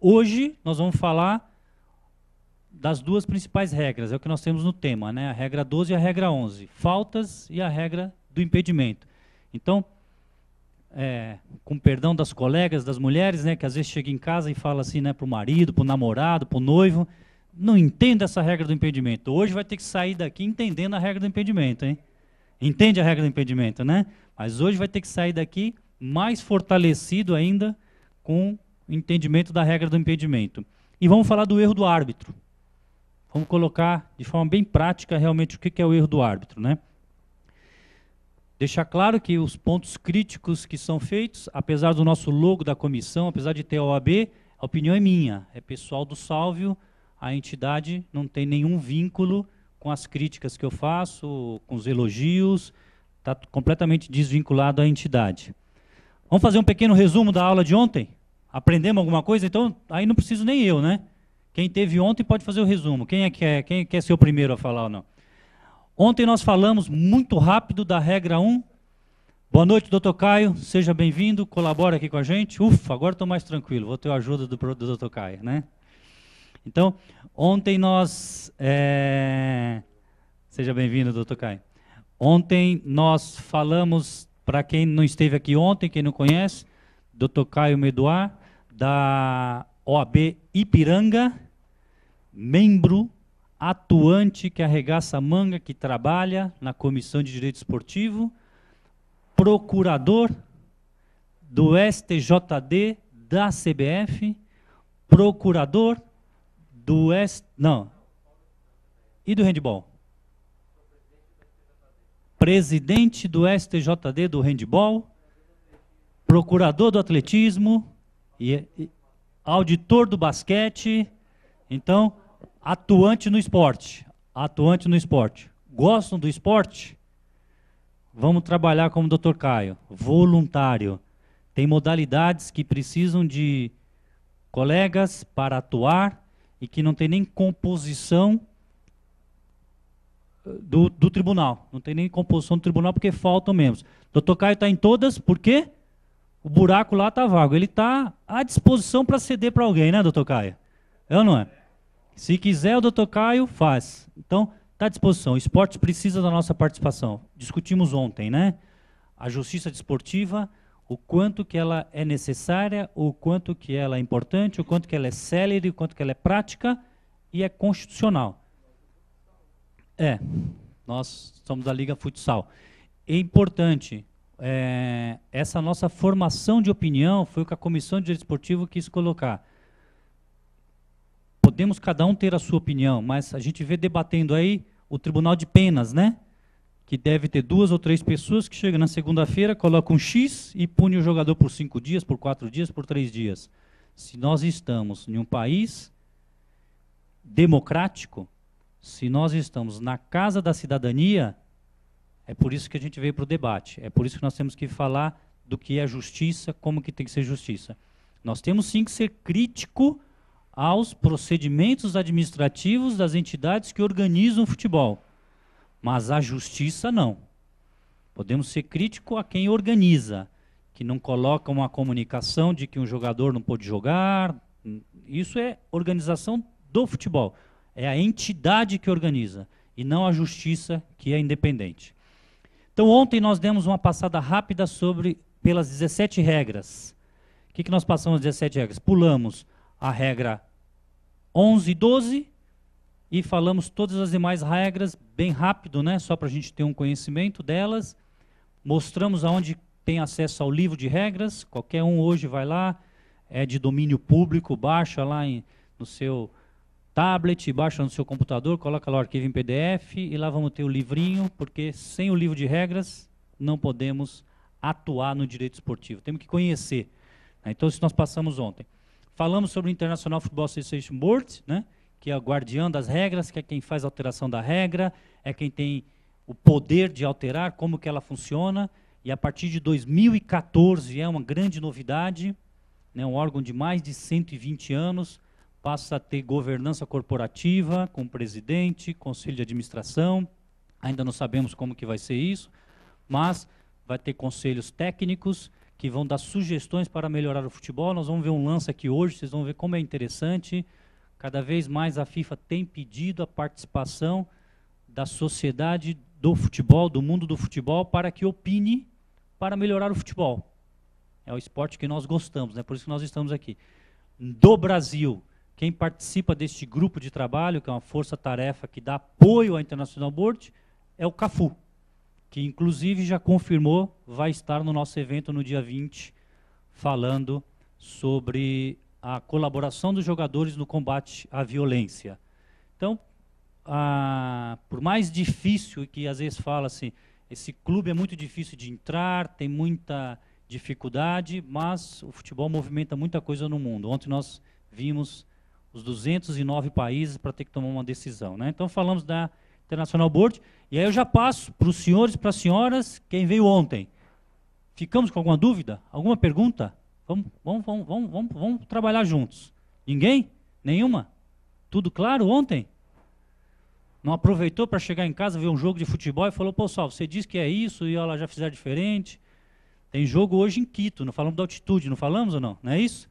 Hoje nós vamos falar das duas principais regras, é o que nós temos no tema, né? a regra 12 e a regra 11, faltas e a regra do impedimento. Então, é, com perdão das colegas, das mulheres, né, que às vezes chega em casa e fala assim né, para o marido, para o namorado, para o noivo, não entendo essa regra do impedimento. Hoje vai ter que sair daqui entendendo a regra do impedimento, hein? Entende a regra do impedimento, né? Mas hoje vai ter que sair daqui mais fortalecido ainda com o entendimento da regra do impedimento. E vamos falar do erro do árbitro. Vamos colocar de forma bem prática realmente o que é o erro do árbitro. Né? Deixar claro que os pontos críticos que são feitos, apesar do nosso logo da comissão, apesar de ter a OAB, a opinião é minha, é pessoal do Sálvio, a entidade não tem nenhum vínculo com as críticas que eu faço, com os elogios, está completamente desvinculado à entidade. Vamos fazer um pequeno resumo da aula de ontem? Aprendemos alguma coisa? Então, aí não preciso nem eu, né? Quem teve ontem pode fazer o resumo. Quem é que é? Quem é quer é ser o primeiro a falar ou não? Ontem nós falamos muito rápido da regra 1. Boa noite, doutor Caio. Seja bem-vindo. Colabora aqui com a gente. Ufa, agora estou mais tranquilo. Vou ter a ajuda do, doutor Caio, né? Então, ontem nós... É... Seja bem-vindo, doutor Caio. Ontem nós falamos, para quem não esteve aqui ontem, quem não conhece, Dr. Caio Meduá da OAB Ipiranga, membro atuante que arregaça manga, que trabalha na Comissão de Direito Esportivo, procurador do STJD da CBF, procurador do ST não. E do handball? Presidente do STJD do handball, procurador do atletismo e, e auditor do basquete. Então, atuante no esporte. Atuante no esporte. Gostam do esporte? Vamos trabalhar como o Dr. Caio, voluntário. Tem modalidades que precisam de colegas para atuar e que não tem nem composição eh, do, do tribunal. Não tem nem composição do tribunal porque faltam membros. Dr. Caio está em todas, por quê? o buraco lá está vago. Ele está à disposição para ceder para alguém, né, doutor Caio? É ou não é? Se quiser, o doutor Caio faz. Então, está à disposição. O esporte precisa da nossa participação. Discutimos ontem, né? A justiça desportiva, o quanto que ela é necessária, o quanto que ela é importante, o quanto que ela é célere, o quanto que ela é prática e é constitucional. É, nós somos da Liga Futsal. É importante é, essa nossa formação de opinião foi o que a comissão de direito esportivo quis colocar. Podemos cada um ter a sua opinião, mas a gente vê debatendo aí o tribunal de penas, né? Que deve ter duas ou três pessoas que chegam na segunda-feira, colocam um X e pune o jogador por cinco dias, por quatro dias, por três dias. Se nós estamos em um país democrático, se nós estamos na casa da cidadania, é por isso que a gente veio para o debate. É por isso que nós temos que falar do que é justiça, como que tem que ser justiça. Nós temos sim que ser crítico aos procedimentos administrativos das entidades que organizam o futebol. Mas a justiça não. Podemos ser crítico a quem organiza, que não coloca uma comunicação de que um jogador não pode jogar. Isso é organização do futebol. É a entidade que organiza e não a justiça que é independente. Então, ontem nós demos uma passada rápida sobre pelas 17 regras. O que, que nós passamos 17 regras? Pulamos a regra 11 e 12 e falamos todas as demais regras bem rápido, né? só para a gente ter um conhecimento delas. Mostramos aonde tem acesso ao livro de regras. Qualquer um hoje vai lá, é de domínio público, baixa lá em, no seu tablet, baixa no seu computador, coloca lá o arquivo em PDF e lá vamos ter o livrinho, porque sem o livro de regras não podemos atuar no direito esportivo. Temos que conhecer. Né? Então, se nós passamos ontem. Falamos sobre o International Football Association Board, né? que é o guardião das regras, que é quem faz a alteração da regra, é quem tem o poder de alterar como que ela funciona. E a partir de 2014 é uma grande novidade, né? um órgão de mais de 120 anos, passa a ter governança corporativa, com presidente, conselho de administração. Ainda não sabemos como que vai ser isso, mas vai ter conselhos técnicos que vão dar sugestões para melhorar o futebol. Nós vamos ver um lance aqui hoje, vocês vão ver como é interessante. Cada vez mais a FIFA tem pedido a participação da sociedade do futebol, do mundo do futebol, para que opine para melhorar o futebol. É o esporte que nós gostamos, né? por isso que nós estamos aqui. Do Brasil, quem participa deste grupo de trabalho, que é uma força-tarefa que dá apoio à International Board, é o CAFU, que inclusive já confirmou, vai estar no nosso evento no dia 20, falando sobre a colaboração dos jogadores no combate à violência. Então, a, por mais difícil que às vezes fala assim, esse clube é muito difícil de entrar, tem muita dificuldade, mas o futebol movimenta muita coisa no mundo. Ontem nós vimos os 209 países para ter que tomar uma decisão. Né? Então falamos da International Board, e aí eu já passo para os senhores e para as senhoras, quem veio ontem. Ficamos com alguma dúvida? Alguma pergunta? Vamos, vamos, vamos, vamos, vamos, vamos trabalhar juntos. Ninguém? Nenhuma? Tudo claro ontem? Não aproveitou para chegar em casa, ver um jogo de futebol e falou, pô, Sal, você disse que é isso e ela já fizer diferente. Tem jogo hoje em Quito, não falamos da altitude, não falamos ou não? Não é isso?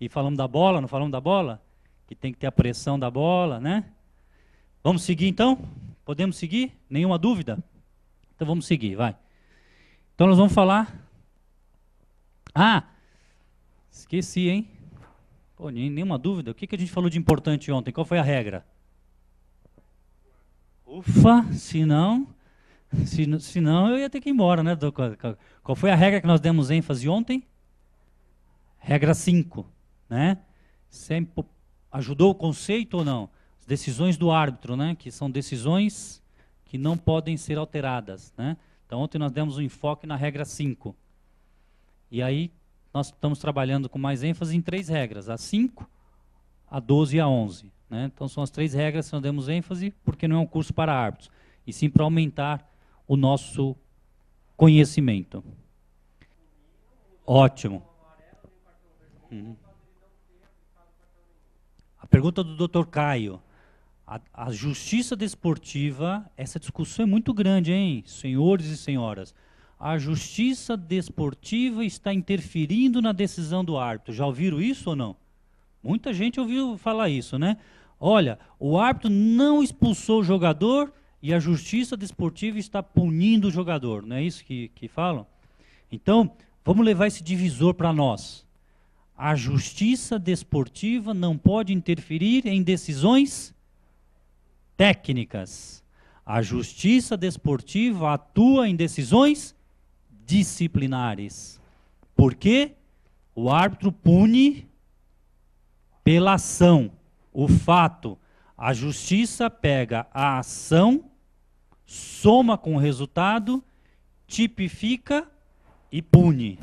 E falamos da bola, não falamos da bola? que tem que ter a pressão da bola, né? Vamos seguir então? Podemos seguir? Nenhuma dúvida? Então vamos seguir, vai. Então nós vamos falar. Ah! Esqueci, hein? Pô, nenhuma dúvida. O que, que a gente falou de importante ontem? Qual foi a regra? Ufa, se não. Se, se não, eu ia ter que ir embora, né? Qual foi a regra que nós demos ênfase ontem? Regra 5, né? Sempre Ajudou o conceito ou não? As decisões do árbitro, né? Que são decisões que não podem ser alteradas, né? Então ontem nós demos um enfoque na regra 5. E aí nós estamos trabalhando com mais ênfase em três regras, a 5, a 12 e a 11. Né? Então são as três regras que nós demos ênfase, porque não é um curso para árbitros, e sim para aumentar o nosso conhecimento. Ótimo. Uhum pergunta do Dr. Caio. A, a, justiça desportiva, essa discussão é muito grande, hein, senhores e senhoras. A justiça desportiva está interferindo na decisão do árbitro. Já ouviram isso ou não? Muita gente ouviu falar isso, né? Olha, o árbitro não expulsou o jogador e a justiça desportiva está punindo o jogador. Não é isso que, que falam? Então, vamos levar esse divisor para nós. A justiça desportiva não pode interferir em decisões técnicas. A justiça desportiva atua em decisões disciplinares. Por quê? O árbitro pune pela ação, o fato. A justiça pega a ação, soma com o resultado, tipifica e pune.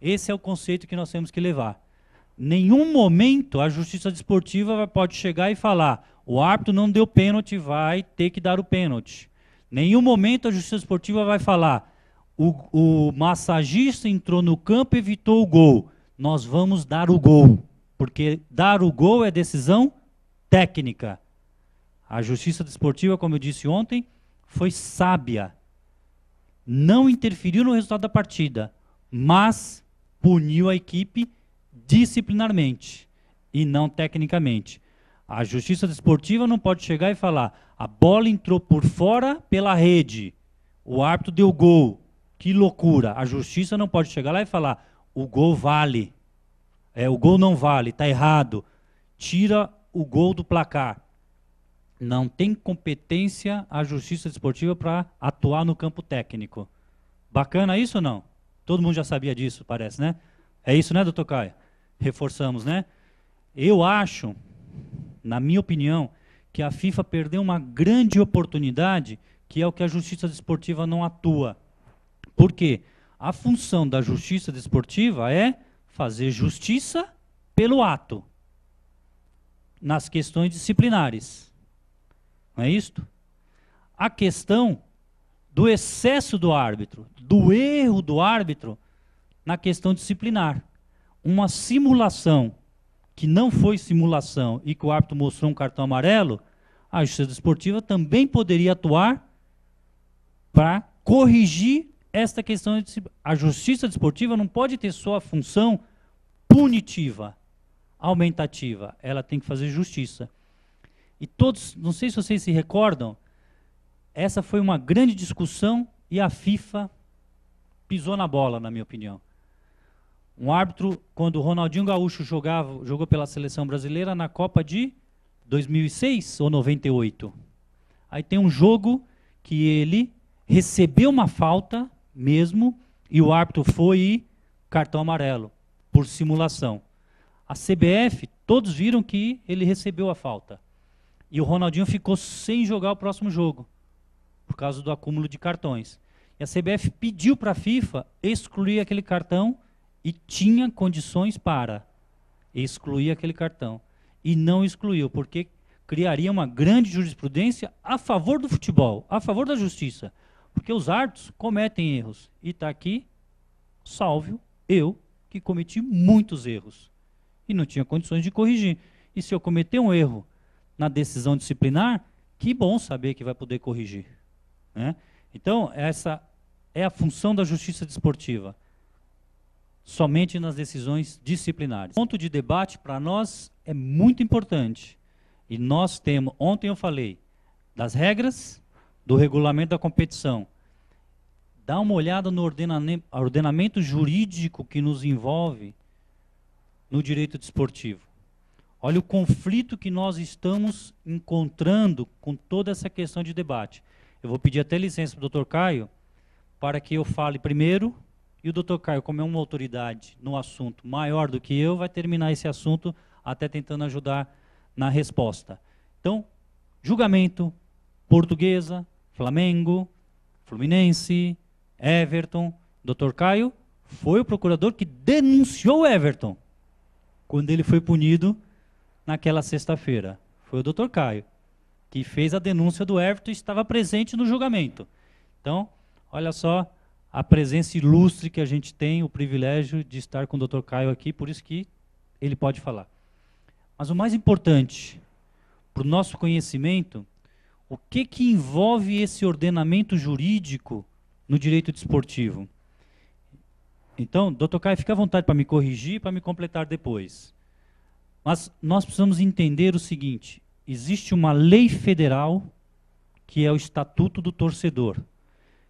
Esse é o conceito que nós temos que levar nenhum momento a justiça desportiva pode chegar e falar: o árbitro não deu pênalti, vai ter que dar o pênalti. Nenhum momento a justiça esportiva vai falar: o, o massagista entrou no campo e evitou o gol. Nós vamos dar o gol. Porque dar o gol é decisão técnica. A justiça desportiva, como eu disse ontem, foi sábia. Não interferiu no resultado da partida, mas puniu a equipe disciplinarmente e não tecnicamente. A justiça desportiva não pode chegar e falar: a bola entrou por fora pela rede, o árbitro deu gol. Que loucura! A justiça não pode chegar lá e falar: o gol vale, é, o gol não vale, está errado, tira o gol do placar. Não tem competência a justiça desportiva para atuar no campo técnico. Bacana isso ou não? Todo mundo já sabia disso, parece, né? É isso, né, doutor Caio? reforçamos, né? Eu acho, na minha opinião, que a FIFA perdeu uma grande oportunidade, que é o que a justiça desportiva não atua. Por quê? A função da justiça desportiva é fazer justiça pelo ato nas questões disciplinares. Não é isto? A questão do excesso do árbitro, do erro do árbitro na questão disciplinar uma simulação que não foi simulação e que o árbitro mostrou um cartão amarelo, a Justiça Desportiva também poderia atuar para corrigir esta questão. De, a Justiça Desportiva não pode ter só a função punitiva, aumentativa. Ela tem que fazer justiça. E todos, não sei se vocês se recordam, essa foi uma grande discussão e a FIFA pisou na bola, na minha opinião. Um árbitro, quando o Ronaldinho Gaúcho jogava, jogou pela seleção brasileira na Copa de 2006 ou 98. Aí tem um jogo que ele recebeu uma falta mesmo e o árbitro foi cartão amarelo por simulação. A CBF, todos viram que ele recebeu a falta. E o Ronaldinho ficou sem jogar o próximo jogo por causa do acúmulo de cartões. E a CBF pediu para a FIFA excluir aquele cartão e tinha condições para excluir aquele cartão. E não excluiu, porque criaria uma grande jurisprudência a favor do futebol, a favor da justiça. Porque os árbitros cometem erros. E está aqui, salvo eu, que cometi muitos erros. E não tinha condições de corrigir. E se eu cometer um erro na decisão disciplinar, que bom saber que vai poder corrigir. Né? Então, essa é a função da justiça desportiva somente nas decisões disciplinares. O ponto de debate para nós é muito importante. E nós temos, ontem eu falei das regras, do regulamento da competição. Dá uma olhada no ordenamento, ordenamento jurídico que nos envolve no direito desportivo. Olha o conflito que nós estamos encontrando com toda essa questão de debate. Eu vou pedir até licença para o doutor Caio para que eu fale primeiro e o doutor Caio, como é uma autoridade no assunto maior do que eu, vai terminar esse assunto até tentando ajudar na resposta. Então, julgamento, Portuguesa, Flamengo, Fluminense, Everton. Doutor Caio foi o procurador que denunciou Everton quando ele foi punido naquela sexta-feira. Foi o doutor Caio que fez a denúncia do Everton e estava presente no julgamento. Então, olha só a presença ilustre que a gente tem, o privilégio de estar com o Dr. Caio aqui, por isso que ele pode falar. Mas o mais importante para o nosso conhecimento, o que, que envolve esse ordenamento jurídico no direito desportivo? Então, doutor Caio, fica à vontade para me corrigir, para me completar depois. Mas nós precisamos entender o seguinte: existe uma lei federal que é o Estatuto do Torcedor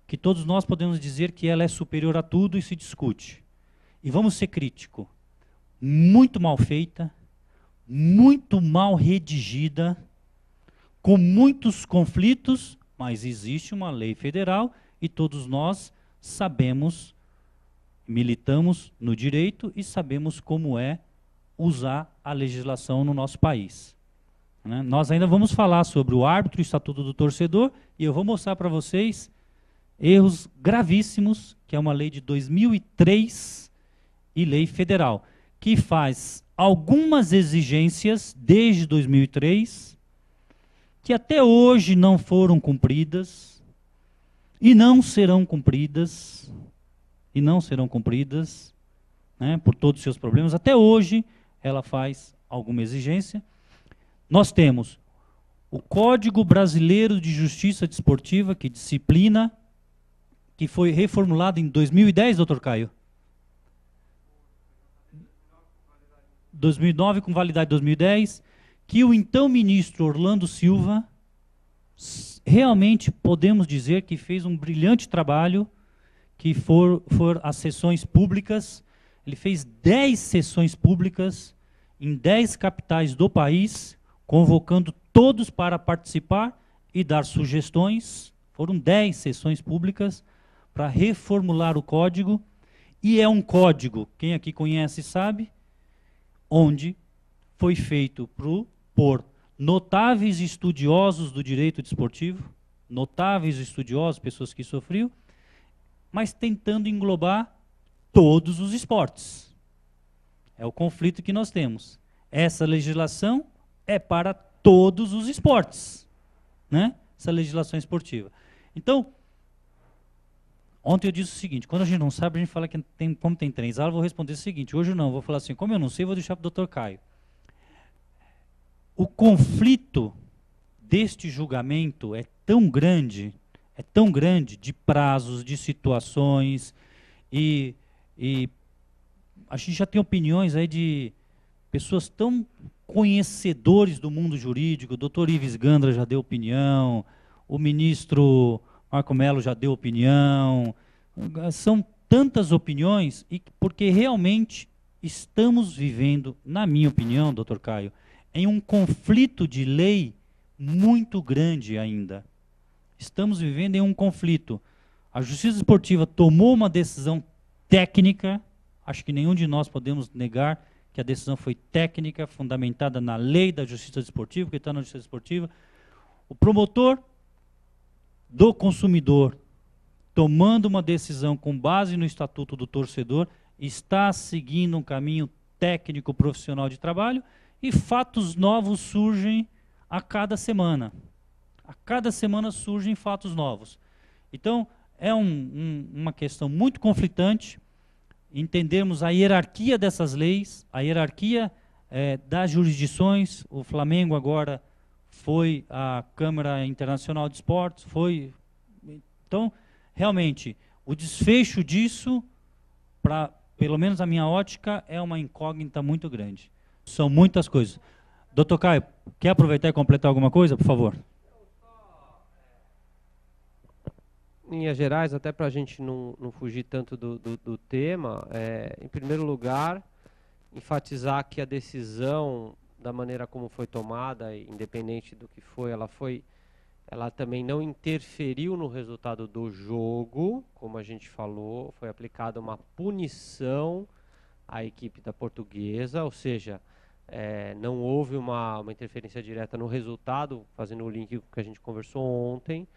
que todos nós podemos dizer que ela é superior a tudo e se discute. E vamos ser crítico. Muito mal feita, muito mal redigida, com muitos conflitos, mas existe uma lei federal e todos nós sabemos, militamos no direito e sabemos como é usar a legislação no nosso país. Né? Nós ainda vamos falar sobre o árbitro, o estatuto do torcedor, e eu vou mostrar para vocês erros gravíssimos, que é uma lei de 2003 e lei federal, que faz algumas exigências desde 2003 que até hoje não foram cumpridas e não serão cumpridas e não serão cumpridas, né, por todos os seus problemas. Até hoje ela faz alguma exigência. Nós temos o Código Brasileiro de Justiça Desportiva que disciplina que foi reformulado em 2010, doutor Caio? 2009, com validade 2010, que o então ministro Orlando Silva realmente podemos dizer que fez um brilhante trabalho, que foram for as sessões públicas. Ele fez 10 sessões públicas em 10 capitais do país, convocando todos para participar e dar sugestões. Foram 10 sessões públicas para reformular o código. E é um código, quem aqui conhece sabe, onde foi feito pro, por notáveis estudiosos do direito desportivo, notáveis estudiosos, pessoas que sofriam, mas tentando englobar todos os esportes. É o conflito que nós temos. Essa legislação é para todos os esportes, né? Essa legislação esportiva. Então, Ontem eu disse o seguinte: quando a gente não sabe, a gente fala que tem, como tem três aulas, eu vou responder o seguinte. Hoje não, vou falar assim: como eu não sei, vou deixar para o doutor Caio. O conflito deste julgamento é tão grande, é tão grande de prazos, de situações, e, e a gente já tem opiniões aí de pessoas tão conhecedores do mundo jurídico, o doutor Ives Gandra já deu opinião, o ministro Marco ah, Melo já deu opinião. São tantas opiniões, e porque realmente estamos vivendo, na minha opinião, doutor Caio, em um conflito de lei muito grande ainda. Estamos vivendo em um conflito. A justiça esportiva tomou uma decisão técnica, acho que nenhum de nós podemos negar que a decisão foi técnica, fundamentada na lei da justiça esportiva, que está na justiça esportiva. O promotor do consumidor, tomando uma decisão com base no estatuto do torcedor, está seguindo um caminho técnico profissional de trabalho e fatos novos surgem a cada semana. A cada semana surgem fatos novos. Então, é um, um, uma questão muito conflitante entendermos a hierarquia dessas leis, a hierarquia eh, das jurisdições. O Flamengo agora foi a Câmara Internacional de Esportes, foi. Então, realmente, o desfecho disso, pra, pelo menos a minha ótica, é uma incógnita muito grande. São muitas coisas. Doutor Caio, quer aproveitar e completar alguma coisa, por favor? Em linhas gerais, até para a gente não, não fugir tanto do, do, do tema, é, em primeiro lugar, enfatizar que a decisão da maneira como foi tomada, independente do que foi, ela foi ela também não interferiu no resultado do jogo, como a gente falou, foi aplicada uma punição à equipe da portuguesa, ou seja, é, não houve uma, uma interferência direta no resultado, fazendo o link que a gente conversou ontem.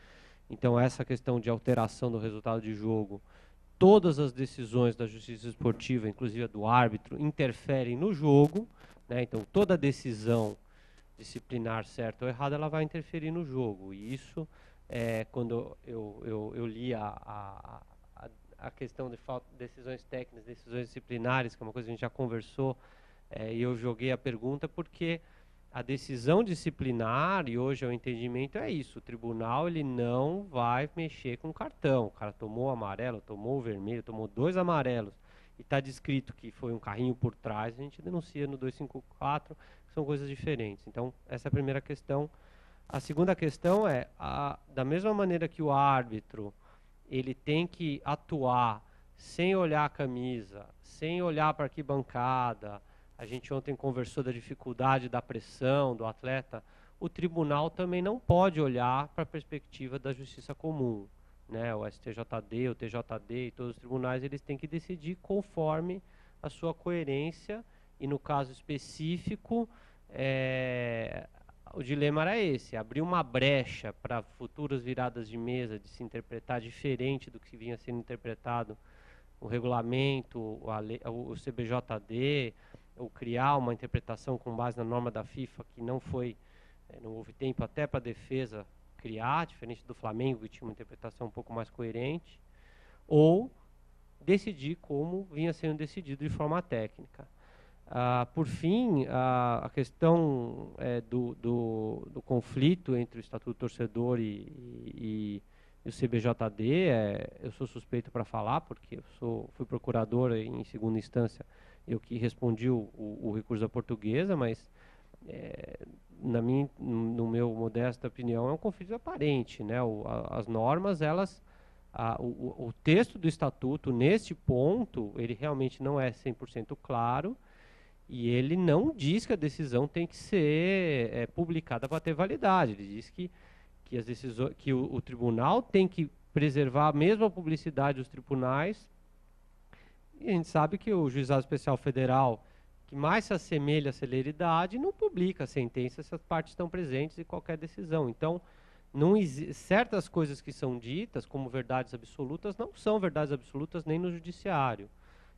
Então, essa questão de alteração do resultado de jogo, todas as decisões da justiça esportiva, inclusive a do árbitro, interferem no jogo. Né? Então, toda decisão disciplinar certa ou errada, ela vai interferir no jogo. E isso, é, quando eu, eu, eu li a, a, a, questão de falta, decisões técnicas, decisões disciplinares, que é uma coisa que a gente já conversou, é, e eu joguei a pergunta porque a decisão disciplinar, e hoje é o entendimento, é isso. O tribunal ele não vai mexer com o cartão. O cara tomou o amarelo, tomou o vermelho, tomou dois amarelos e está descrito que foi um carrinho por trás, a gente denuncia no 254, que são coisas diferentes. Então, essa é a primeira questão. A segunda questão é, a, da mesma maneira que o árbitro ele tem que atuar sem olhar a camisa, sem olhar para que bancada, a gente ontem conversou da dificuldade da pressão do atleta, o tribunal também não pode olhar para a perspectiva da justiça comum né, o STJD, o TJD e todos os tribunais, eles têm que decidir conforme a sua coerência e no caso específico é, o dilema era esse, abrir uma brecha para futuras viradas de mesa de se interpretar diferente do que vinha sendo interpretado o regulamento, a lei, o CBJD, ou criar uma interpretação com base na norma da FIFA que não foi, eh, não houve tempo até para defesa criar, diferente do Flamengo, que tinha uma interpretação um pouco mais coerente, ou decidir como vinha sendo decidido de forma técnica. Ah, por fim, a, a questão é, do, do, do, conflito entre o Estatuto Torcedor e, e, e o CBJD, é, eu sou suspeito para falar, porque eu sou, fui procurador em segunda instância, eu que respondi o, o, o recurso da portuguesa, mas é, na minha, no meu modesta opinião, é um conflito aparente. Né? O, a, as normas, elas. A, o, o, texto do estatuto, neste ponto, ele realmente não é 100% claro e ele não diz que a decisão tem que ser é, publicada para ter validade. Ele diz que, que, as decisões, que o, o tribunal tem que preservar a mesma publicidade dos tribunais. E a gente sabe que o Juizado Especial Federal que mais se assemelha à celeridade não publica a sentença se as partes estão presentes em qualquer decisão. Então, não certas coisas que são ditas como verdades absolutas não são verdades absolutas nem no judiciário.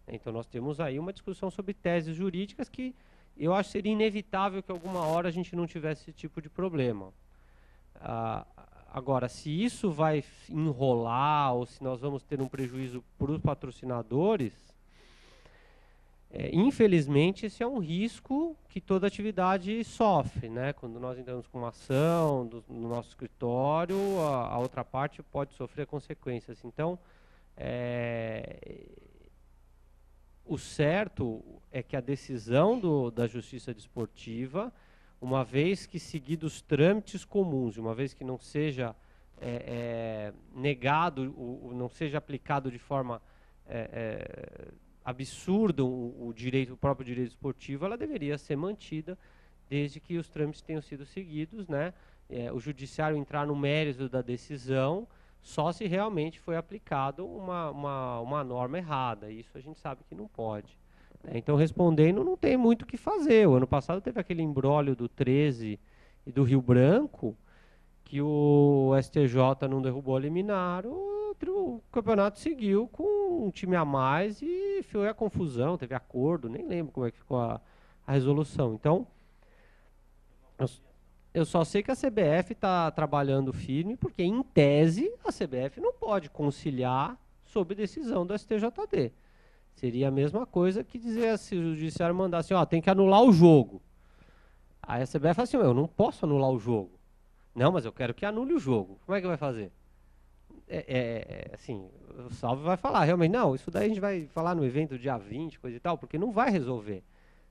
Então, nós temos aí uma discussão sobre teses jurídicas que eu acho que seria inevitável que alguma hora a gente não tivesse esse tipo de problema. Ah, agora, se isso vai enrolar ou se nós vamos ter um prejuízo para os patrocinadores, é, infelizmente, esse é um risco que toda atividade sofre, né? Quando nós entramos com uma ação do, no nosso escritório, a, a, outra parte pode sofrer consequências. Então, é, o certo é que a decisão do, da justiça desportiva, uma vez que seguidos trâmites comuns, uma vez que não seja é, é negado, o, não seja aplicado de forma é, é, absurdo o, direito, o próprio direito esportivo, ela deveria ser mantida desde que os trâmites tenham sido seguidos, né? É, o judiciário entrar no mérito da decisão só se realmente foi aplicado uma, uma, uma norma errada. Isso a gente sabe que não pode. Né? Então, respondendo, não tem muito o que fazer. O ano passado teve aquele embrólio do 13 e do Rio Branco, que o STJ não derrubou a liminar, o, o campeonato seguiu com um time a mais e foi a confusão, teve acordo, nem lembro como é que ficou a, a resolução. Então, eu, eu só sei que a CBF está trabalhando firme, porque em tese a CBF não pode conciliar sob decisão do STJD. Seria a mesma coisa que dizer se o judiciário mandasse, ó, tem que anular o jogo. Aí a CBF fala assim, eu não posso anular o jogo. Não, mas eu quero que anule o jogo. Como é que vai fazer? É, é, é, assim, o Salve vai falar, realmente, não, isso daí a gente vai falar no evento dia 20, coisa e tal, porque não vai resolver.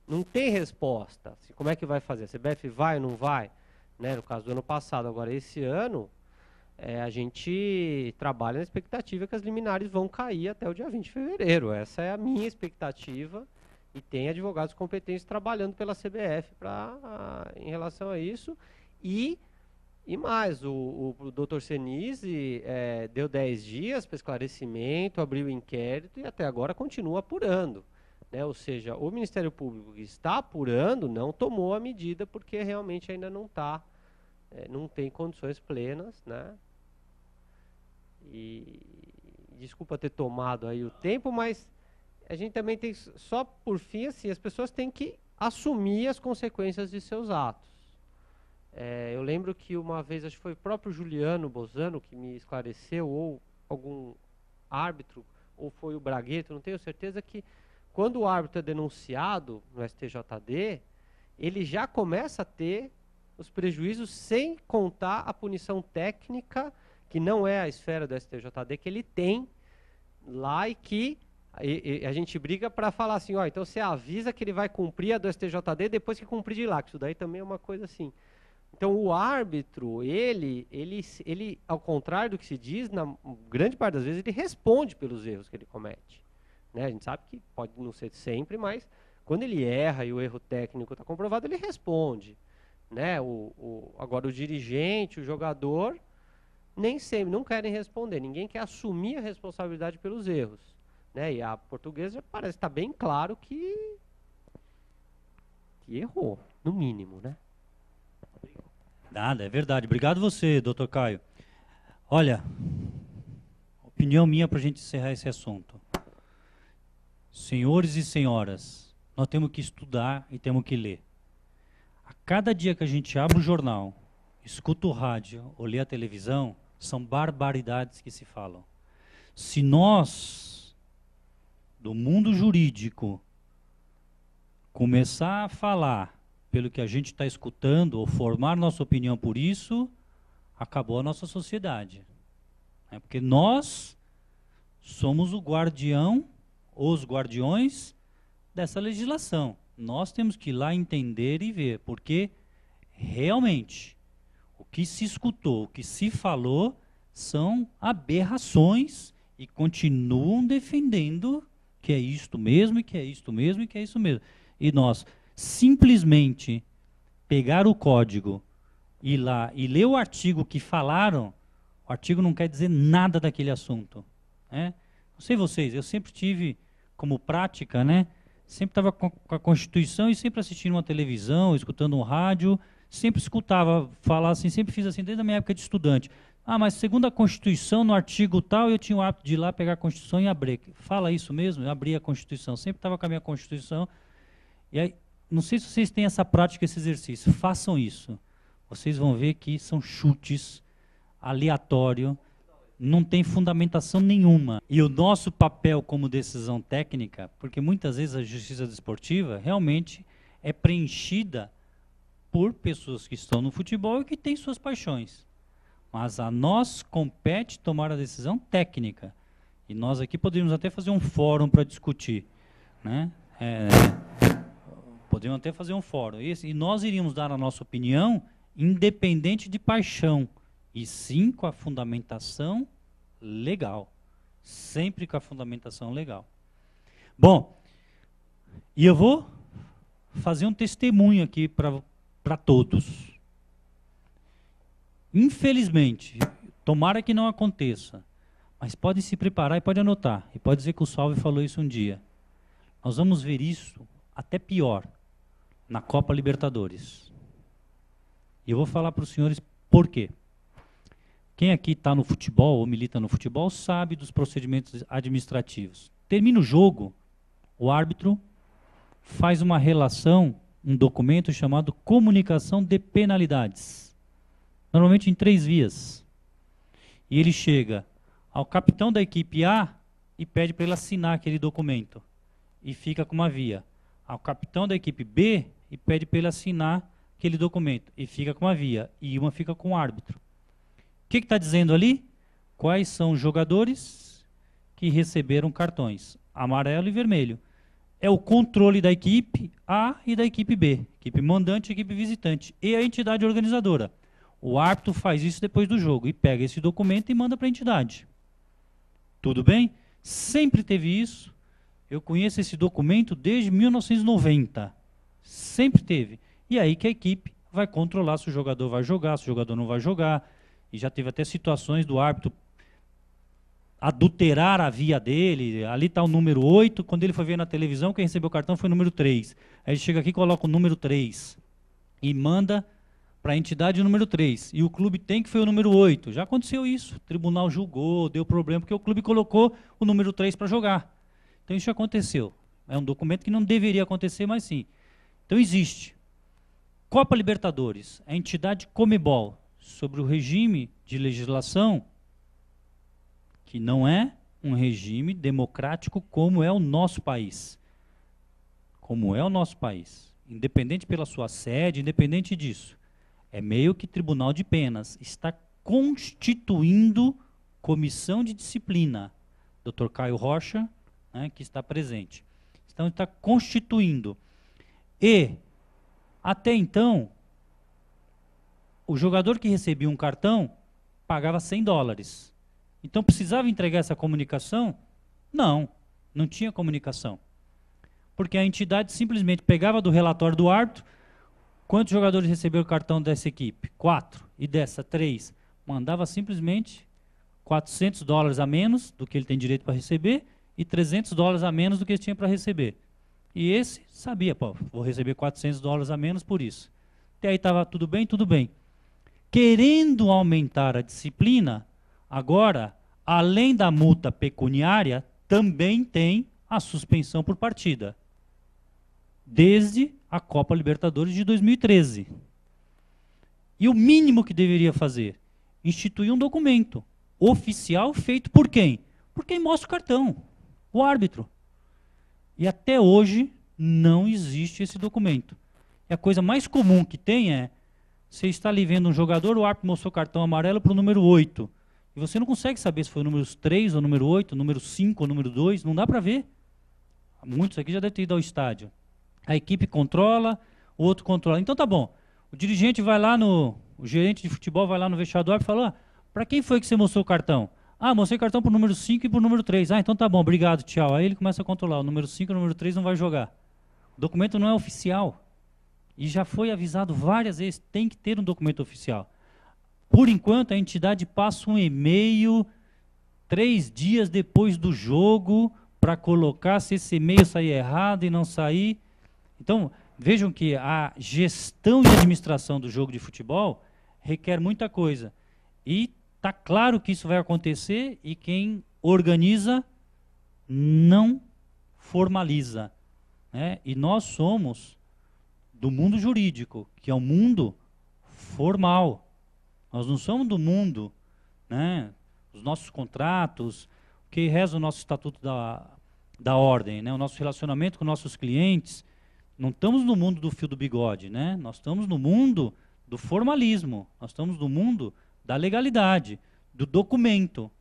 Não tem resposta. Assim, como é que vai fazer? A CBF vai ou não vai? Né, no caso do ano passado. Agora, esse ano, é, a gente trabalha na expectativa que as liminares vão cair até o dia 20 de fevereiro. Essa é a minha expectativa. E tem advogados competentes trabalhando pela CBF pra, em relação a isso. E e mais, o, o, doutor Senise é, deu 10 dias para esclarecimento, abriu o inquérito e até agora continua apurando. Né? Ou seja, o Ministério Público que está apurando não tomou a medida porque realmente ainda não está, é, não tem condições plenas. Né? E desculpa ter tomado aí o tempo, mas a gente também tem, só por fim, assim, as pessoas têm que assumir as consequências de seus atos. É, eu lembro que uma vez, acho que foi o próprio Juliano Bozano que me esclareceu, ou algum árbitro, ou foi o Bragueto, não tenho certeza, que quando o árbitro é denunciado no STJD, ele já começa a ter os prejuízos sem contar a punição técnica, que não é a esfera do STJD, que ele tem lá e que e, e a gente briga para falar assim, ó, então você avisa que ele vai cumprir a do STJD depois que cumprir de lá, que isso daí também é uma coisa assim. Então o árbitro, ele, ele, ele, ao contrário do que se diz, na grande parte das vezes ele responde pelos erros que ele comete. Né? A gente sabe que pode não ser sempre, mas quando ele erra e o erro técnico está comprovado, ele responde. Né? O, o, agora o dirigente, o jogador, nem sempre, não querem responder. Ninguém quer assumir a responsabilidade pelos erros. Né? E a portuguesa parece estar tá bem claro que, que errou, no mínimo, né? Nada, é verdade. Obrigado você, doutor Caio. Olha, opinião minha para a gente encerrar esse assunto. Senhores e senhoras, nós temos que estudar e temos que ler. A cada dia que a gente abre o jornal, escuta o rádio ou lê a televisão, são barbaridades que se falam. Se nós, do mundo jurídico, começar a falar pelo que a gente está escutando, ou formar nossa opinião por isso, acabou a nossa sociedade. É porque nós somos o guardião, os guardiões dessa legislação. Nós temos que ir lá entender e ver, porque realmente o que se escutou, o que se falou, são aberrações e continuam defendendo que é isto mesmo, e que é isto mesmo, e que é isso mesmo. E nós simplesmente pegar o código e lá e ler o artigo que falaram, o artigo não quer dizer nada daquele assunto. Né? Não sei vocês, eu sempre tive como prática, né? Sempre estava com a Constituição e sempre assistindo uma televisão, escutando um rádio, sempre escutava falar assim, sempre fiz assim, desde a minha época de estudante. Ah, mas segundo a Constituição, no artigo tal, eu tinha o hábito de ir lá pegar a Constituição e abrir. Fala isso mesmo? Eu abri a Constituição. Sempre estava com a minha Constituição. E aí, não sei se vocês têm essa prática, esse exercício. Façam isso. Vocês vão ver que são chutes aleatório, não tem fundamentação nenhuma. E o nosso papel como decisão técnica, porque muitas vezes a justiça desportiva realmente é preenchida por pessoas que estão no futebol e que têm suas paixões. Mas a nós compete tomar a decisão técnica. E nós aqui poderíamos até fazer um fórum para discutir. Né? É, poderiam até fazer um fórum. E, assim, nós iríamos dar a nossa opinião independente de paixão, e sim com a fundamentação legal. Sempre com a fundamentação legal. Bom, e eu vou fazer um testemunho aqui para todos. Infelizmente, tomara que não aconteça, mas pode se preparar e pode anotar. E pode dizer que o Salve falou isso um dia. Nós vamos ver isso até pior na Copa Libertadores. E eu vou falar para os senhores por quê. Quem aqui está no futebol ou milita no futebol sabe dos procedimentos administrativos. Termina o jogo, o árbitro faz uma relação, um documento chamado comunicação de penalidades. Normalmente em três vias. E ele chega ao capitão da equipe A e pede para ele assinar aquele documento. E fica com uma via. Ao capitão da equipe B e pede para ele assinar aquele documento. E fica com uma via, e uma fica com o árbitro. O que está dizendo ali? Quais são os jogadores que receberam cartões amarelo e vermelho? É o controle da equipe A e da equipe B, equipe mandante e equipe visitante, e a entidade organizadora. O árbitro faz isso depois do jogo e pega esse documento e manda para a entidade. Tudo bem? Sempre teve isso. Eu conheço esse documento desde 1990. Sempre teve. E aí que a equipe vai controlar se o jogador vai jogar, se o jogador não vai jogar. E já teve até situações do árbitro adulterar a via dele. Ali está o número 8. Quando ele foi ver na televisão, quem recebeu o cartão foi o número 3. Aí ele chega aqui e coloca o número 3 e manda para a entidade número 3. E o clube tem que foi o número 8. Já aconteceu isso. O tribunal julgou, deu problema, porque o clube colocou o número 3 para jogar. Então isso aconteceu. É um documento que não deveria acontecer, mas sim. Então existe. Copa Libertadores, a entidade Comebol, sobre o regime de legislação, que não é um regime democrático como é o nosso país. Como é o nosso país. Independente pela sua sede, independente disso. É meio que tribunal de penas. Está constituindo comissão de disciplina. Dr. Caio Rocha, né, que está presente. Então, está constituindo. E, até então, o jogador que recebia um cartão pagava 100 dólares. Então precisava entregar essa comunicação? Não, não tinha comunicação. Porque a entidade simplesmente pegava do relatório do árbitro quantos jogadores receberam o cartão dessa equipe? Quatro. E dessa, três. Mandava simplesmente 400 dólares a menos do que ele tem direito para receber e 300 dólares a menos do que ele tinha para receber. E esse sabia, pô, vou receber 400 dólares a menos por isso. Até aí estava tudo bem, tudo bem. Querendo aumentar a disciplina, agora, além da multa pecuniária, também tem a suspensão por partida. Desde a Copa Libertadores de 2013. E o mínimo que deveria fazer? Instituir um documento oficial feito por quem? Por quem mostra o cartão, o árbitro. E até hoje não existe esse documento. E a coisa mais comum que tem é você está ali vendo um jogador, o árbitro mostrou cartão amarelo para o número 8. E você não consegue saber se foi o número 3 ou o número 8, o número 5 ou o número 2, não dá para ver. Muitos aqui já devem ter ido ao estádio. A equipe controla, o outro controla. Então tá bom. O dirigente vai lá no. O gerente de futebol vai lá no vestiário e fala: ah, para quem foi que você mostrou o cartão? Ah, mostrei cartão pro número 5 e pro número 3. Ah, então tá bom, obrigado, tchau. Aí ele começa a controlar. O número 5 e o número 3 não vai jogar. O documento não é oficial. E já foi avisado várias vezes, tem que ter um documento oficial. Por enquanto, a entidade passa um e-mail três dias depois do jogo para colocar se esse e-mail sair errado e não sair. Então, vejam que a gestão e administração do jogo de futebol requer muita coisa. E Está claro que isso vai acontecer e quem organiza não formaliza. Né? E nós somos do mundo jurídico, que é o um mundo formal. Nós não somos do mundo, né? os nossos contratos, o que reza o nosso estatuto da, da ordem, né? o nosso relacionamento com nossos clientes. Não estamos no mundo do fio do bigode, né? nós estamos no mundo do formalismo, nós estamos no mundo da legalidade, do documento.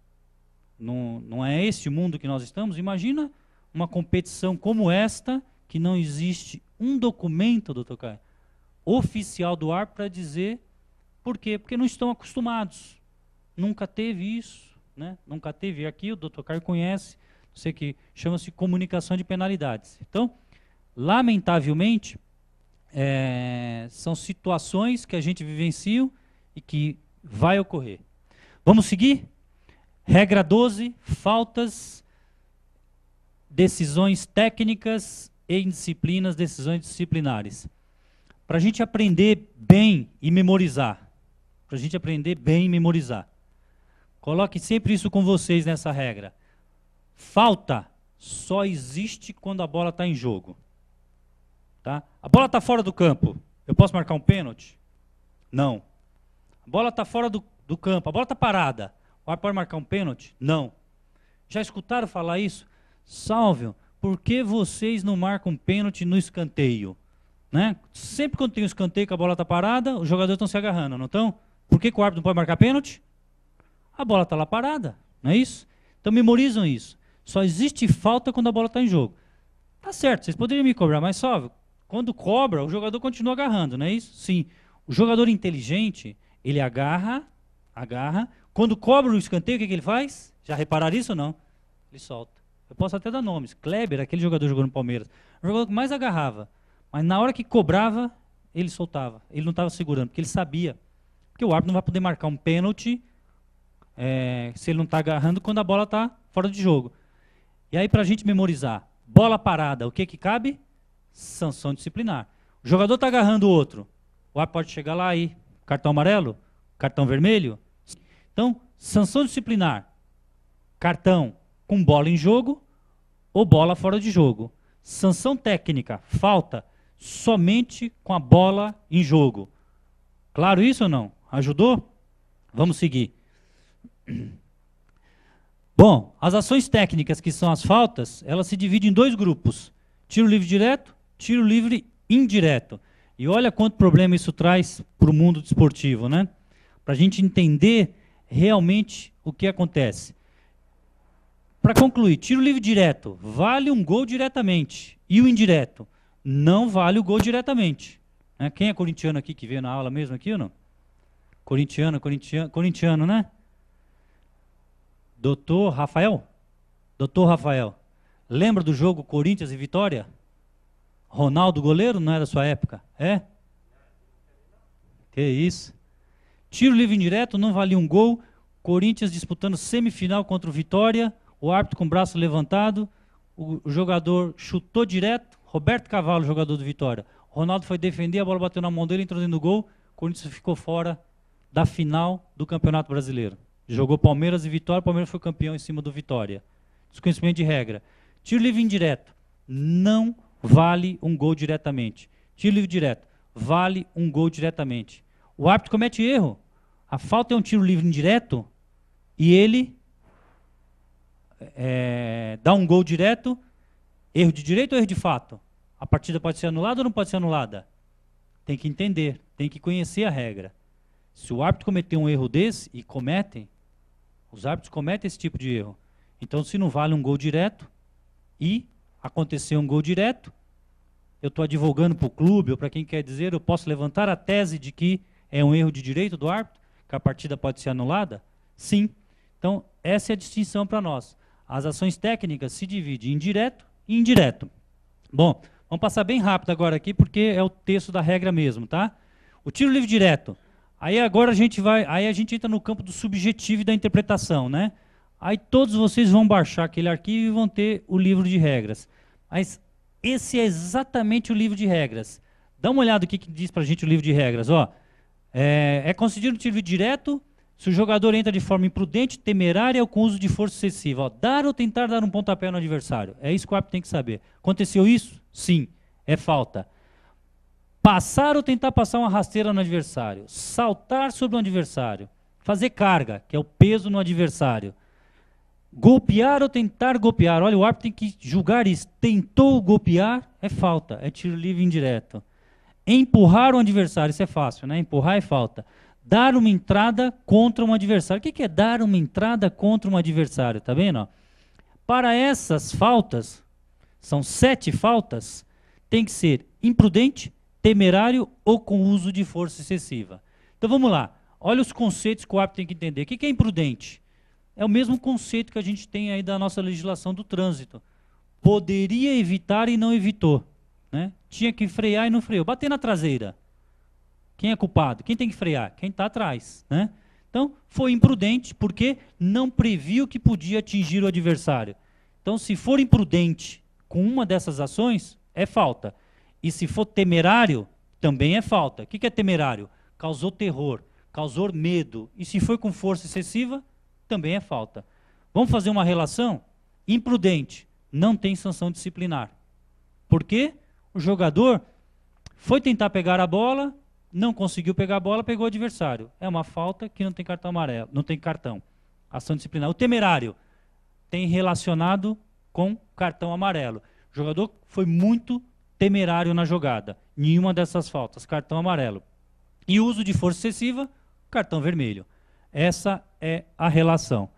Não, não é esse o mundo que nós estamos? Imagina uma competição como esta, que não existe um documento, doutor Caio, oficial do ar para dizer por quê? Porque não estão acostumados. Nunca teve isso, né? nunca teve aqui, o doutor Caio conhece, sei que chama-se comunicação de penalidades. Então, lamentavelmente, é, são situações que a gente vivencia e que vai ocorrer. Vamos seguir? Regra 12, faltas, decisões técnicas e disciplinas, decisões disciplinares. Para a gente aprender bem e memorizar. Para a gente aprender bem e memorizar. Coloque sempre isso com vocês nessa regra. Falta só existe quando a bola está em jogo. Tá? A bola está fora do campo. Eu posso marcar um pênalti? Não bola está fora do, do campo, a bola está parada. O árbitro pode marcar um pênalti? Não. Já escutaram falar isso? Salve, por que vocês não marcam pênalti no escanteio? Né? Sempre quando tem um escanteio que a bola está parada, os jogadores estão se agarrando, não estão? Por que, que, o árbitro não pode marcar pênalti? A bola está lá parada, não é isso? Então memorizam isso. Só existe falta quando a bola está em jogo. Tá certo, vocês poderiam me cobrar, mas salve, quando cobra, o jogador continua agarrando, não é isso? Sim. O jogador inteligente, ele agarra, agarra. Quando cobra o escanteio, o que, que ele faz? Já repararam isso ou não? Ele solta. Eu posso até dar nomes. Kleber, aquele jogador jogando no Palmeiras. O jogador que mais agarrava. Mas na hora que cobrava, ele soltava. Ele não estava segurando, porque ele sabia. Porque o árbitro não vai poder marcar um pênalti é, se ele não está agarrando quando a bola está fora de jogo. E aí, para a gente memorizar, bola parada, o que, que cabe? Sanção disciplinar. O jogador está agarrando o outro. O árbitro pode chegar lá e Cartão amarelo? Cartão vermelho? Então, sanção disciplinar: cartão com bola em jogo ou bola fora de jogo. Sanção técnica: falta somente com a bola em jogo. Claro isso ou não? Ajudou? Vamos seguir. Bom, as ações técnicas, que são as faltas, elas se dividem em dois grupos: tiro livre direto, tiro livre indireto. E olha quanto problema isso traz para o mundo desportivo, né? Para a gente entender realmente o que acontece. Para concluir, tiro livre direto vale um gol diretamente e o indireto não vale o gol diretamente. Né? Quem é corintiano aqui que veio na aula mesmo aqui ou não? Corintiano, corintiano, corintiano, né? Doutor Rafael? Doutor Rafael, lembra do jogo Corinthians e Vitória? Ronaldo goleiro? Não era sua época? É? Que isso. Tiro livre indireto, não valia um gol. Corinthians disputando semifinal contra o Vitória. O árbitro com o braço levantado. O jogador chutou direto. Roberto Cavalo, jogador do Vitória. Ronaldo foi defender, a bola bateu na mão dele, entrou dentro do gol. Corinthians ficou fora da final do Campeonato Brasileiro. Jogou Palmeiras e Vitória, Palmeiras foi campeão em cima do Vitória. Desconhecimento de regra. Tiro livre indireto. Não vale um gol diretamente. Tiro livre direto, vale um gol diretamente. O árbitro comete erro. A falta é um tiro livre indireto e ele é, dá um gol direto, erro de direito ou erro de fato? A partida pode ser anulada ou não pode ser anulada? Tem que entender, tem que conhecer a regra. Se o árbitro cometer um erro desse, e cometem, os árbitros cometem esse tipo de erro. Então, se não vale um gol direto e acontecer um gol direto, eu estou advogando para o clube ou para quem quer dizer, eu posso levantar a tese de que é um erro de direito do árbitro, que a partida pode ser anulada? Sim. Então, essa é a distinção para nós. As ações técnicas se dividem em direto e indireto. Bom, vamos passar bem rápido agora aqui, porque é o texto da regra mesmo, tá? O tiro livre direto. Aí agora a gente vai, aí a gente entra no campo do subjetivo e da interpretação, né? Aí todos vocês vão baixar aquele arquivo e vão ter o livro de regras. Mas esse é exatamente o livro de regras. Dá uma olhada o que, que diz para a gente o livro de regras. Ó, é, é considerado um tiro direto se o jogador entra de forma imprudente, temerária ou com uso de força excessiva. Ó, dar ou tentar dar um pontapé no adversário. É isso que o árbitro tem que saber. Aconteceu isso? Sim. É falta. Passar ou tentar passar uma rasteira no adversário. Saltar sobre o adversário. Fazer carga, que é o peso no adversário. Golpear ou tentar golpear. Olha, o árbitro tem que julgar isso. Tentou golpear é falta, é tiro livre indireto. Empurrar o adversário, isso é fácil, né? Empurrar é falta. Dar uma entrada contra um adversário. O que, é dar uma entrada contra um adversário? Tá vendo? Ó? Para essas faltas, são sete faltas, tem que ser imprudente, temerário ou com uso de força excessiva. Então vamos lá. Olha os conceitos que o árbitro tem que entender. O que, que é imprudente? É o mesmo conceito que a gente tem aí da nossa legislação do trânsito. Poderia evitar e não evitou. Né? Tinha que frear e não freou. Bater na traseira. Quem é culpado? Quem tem que frear? Quem está atrás. Né? Então, foi imprudente porque não previu que podia atingir o adversário. Então, se for imprudente com uma dessas ações, é falta. E se for temerário, também é falta. O que é temerário? Causou terror, causou medo. E se foi com força excessiva, também é falta. Vamos fazer uma relação? Imprudente, não tem sanção disciplinar. Por quê? O jogador foi tentar pegar a bola, não conseguiu pegar a bola, pegou o adversário. É uma falta que não tem cartão amarelo, não tem cartão. Ação disciplinar. O temerário tem relacionado com cartão amarelo. O jogador foi muito temerário na jogada. Nenhuma dessas faltas, cartão amarelo. E uso de força excessiva, cartão vermelho. Essa é a relação.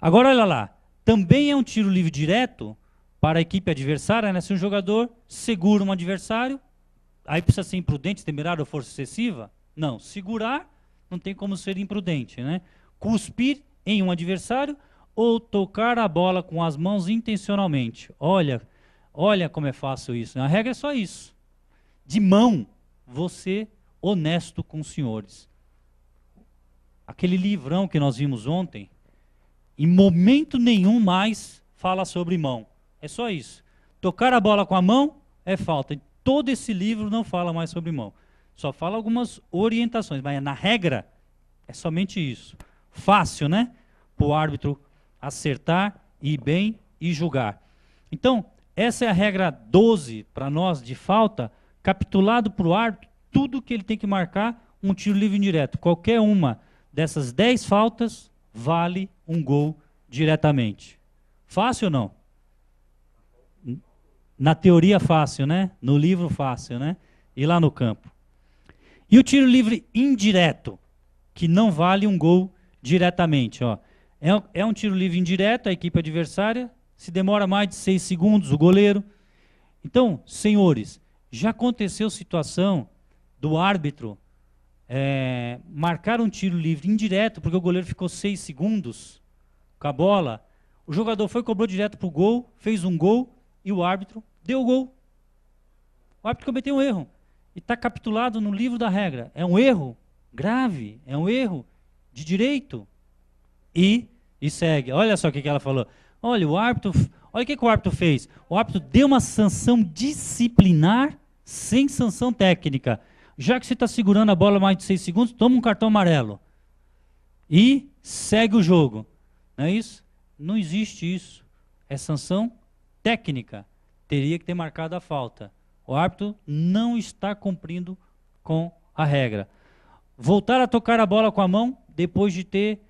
Agora, olha lá. Também é um tiro livre direto para a equipe adversária, né? Se um jogador segura um adversário, aí precisa ser imprudente, temerário ou força excessiva? Não. Segurar não tem como ser imprudente, né? Cuspir em um adversário ou tocar a bola com as mãos intencionalmente. Olha, olha como é fácil isso. Né? A regra é só isso. De mão, você honesto com os senhores aquele livrão que nós vimos ontem, em momento nenhum mais fala sobre mão. É só isso. Tocar a bola com a mão é falta. Todo esse livro não fala mais sobre mão. Só fala algumas orientações, mas na regra é somente isso. Fácil, né? Para o árbitro acertar e bem e julgar. Então, essa é a regra 12 para nós de falta, capitulado para o árbitro, tudo que ele tem que marcar, um tiro livre indireto, qualquer uma dessas 10 faltas, vale um gol diretamente. Fácil ou não? Na teoria, fácil, né? No livro, fácil, né? E lá no campo. E o tiro livre indireto, que não vale um gol diretamente. Ó. É, um, é um tiro livre indireto, a equipe adversária. Se demora mais de 6 segundos, o goleiro. Então, senhores, já aconteceu situação do árbitro é, um tiro livre indireto, porque o goleiro ficou seis segundos com a bola. O jogador foi, cobrou direto para o gol, fez um gol e o árbitro deu o gol. O árbitro cometeu um erro. E está capitulado no livro da regra. É um erro grave, é um erro de direito. E, e segue. Olha só o que, que ela falou. Olha, o árbitro. Olha o que, que o árbitro fez. O árbitro deu uma sanção disciplinar sem sanção técnica já que você está segurando a bola mais de seis segundos, toma um cartão amarelo. E segue o jogo. Não é isso? Não existe isso. É sanção técnica. Teria que ter marcado a falta. O árbitro não está cumprindo com a regra. Voltar a tocar a bola com a mão depois de ter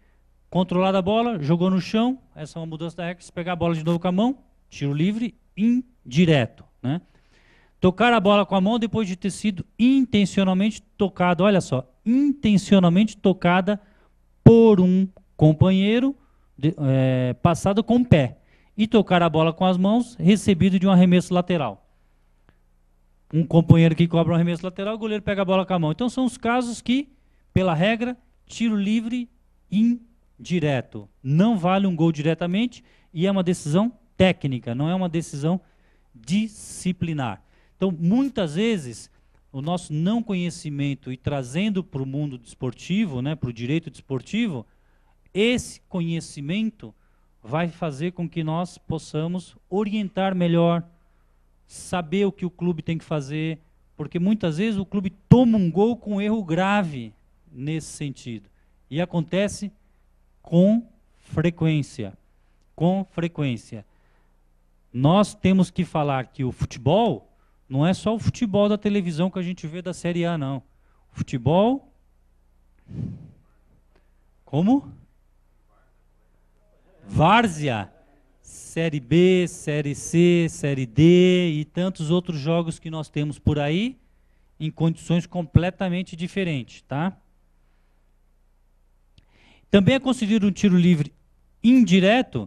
controlado a bola, jogou no chão. Essa é uma mudança da regra. Se pegar a bola de novo com a mão, tiro livre indireto. Né? Tocar a bola com a mão depois de ter sido intencionalmente tocado, olha só, intencionalmente tocada por um companheiro, de, é, passado com o pé. E tocar a bola com as mãos, recebido de um arremesso lateral. Um companheiro que cobra um arremesso lateral, o goleiro pega a bola com a mão. Então são os casos que, pela regra, tiro livre indireto. Não vale um gol diretamente e é uma decisão técnica, não é uma decisão disciplinar. Então, muitas vezes, o nosso não conhecimento e trazendo para o mundo desportivo, né, para o direito desportivo, esse conhecimento vai fazer com que nós possamos orientar melhor, saber o que o clube tem que fazer, porque muitas vezes o clube toma um gol com um erro grave nesse sentido. E acontece com frequência. Com frequência. Nós temos que falar que o futebol não é só o futebol da televisão que a gente vê da Série A, não. futebol. Como? Várzea. Série B, Série C, Série D e tantos outros jogos que nós temos por aí em condições completamente diferentes, tá? Também é concedido um tiro livre indireto.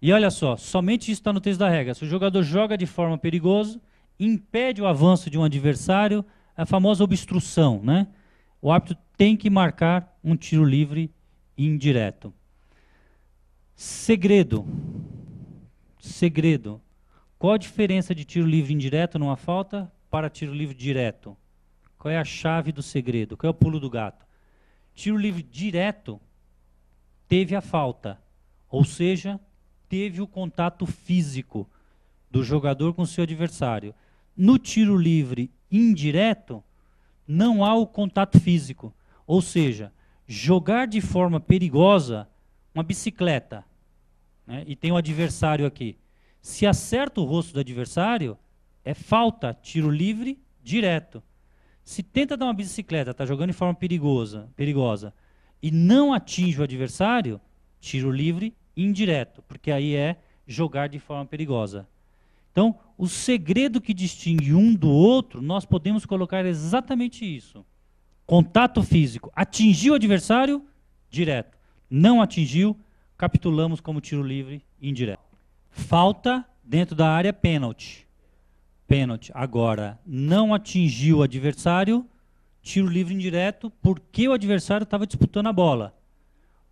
E olha só, somente isso está no texto da regra. Se o jogador joga de forma perigosa, impede o avanço de um adversário, a famosa obstrução, né? O árbitro tem que marcar um tiro livre indireto. Segredo. Segredo. Qual a diferença de tiro livre indireto numa falta para tiro livre direto? Qual é a chave do segredo? Qual é o pulo do gato? Tiro livre direto teve a falta, ou seja, teve o contato físico do jogador com seu adversário. No tiro livre indireto, não há o contato físico. Ou seja, jogar de forma perigosa uma bicicleta, né, e tem um adversário aqui. Se acerta o rosto do adversário, é falta, tiro livre direto. Se tenta dar uma bicicleta, está jogando de forma perigosa, perigosa e não atinge o adversário, tiro livre indireto, porque aí é jogar de forma perigosa. Então, o segredo que distingue um do outro, nós podemos colocar exatamente isso. Contato físico. Atingiu o adversário? Direto. Não atingiu, capitulamos como tiro livre indireto. Falta dentro da área, pênalti. Pênalti. Agora, não atingiu o adversário, tiro livre indireto, porque o adversário estava disputando a bola.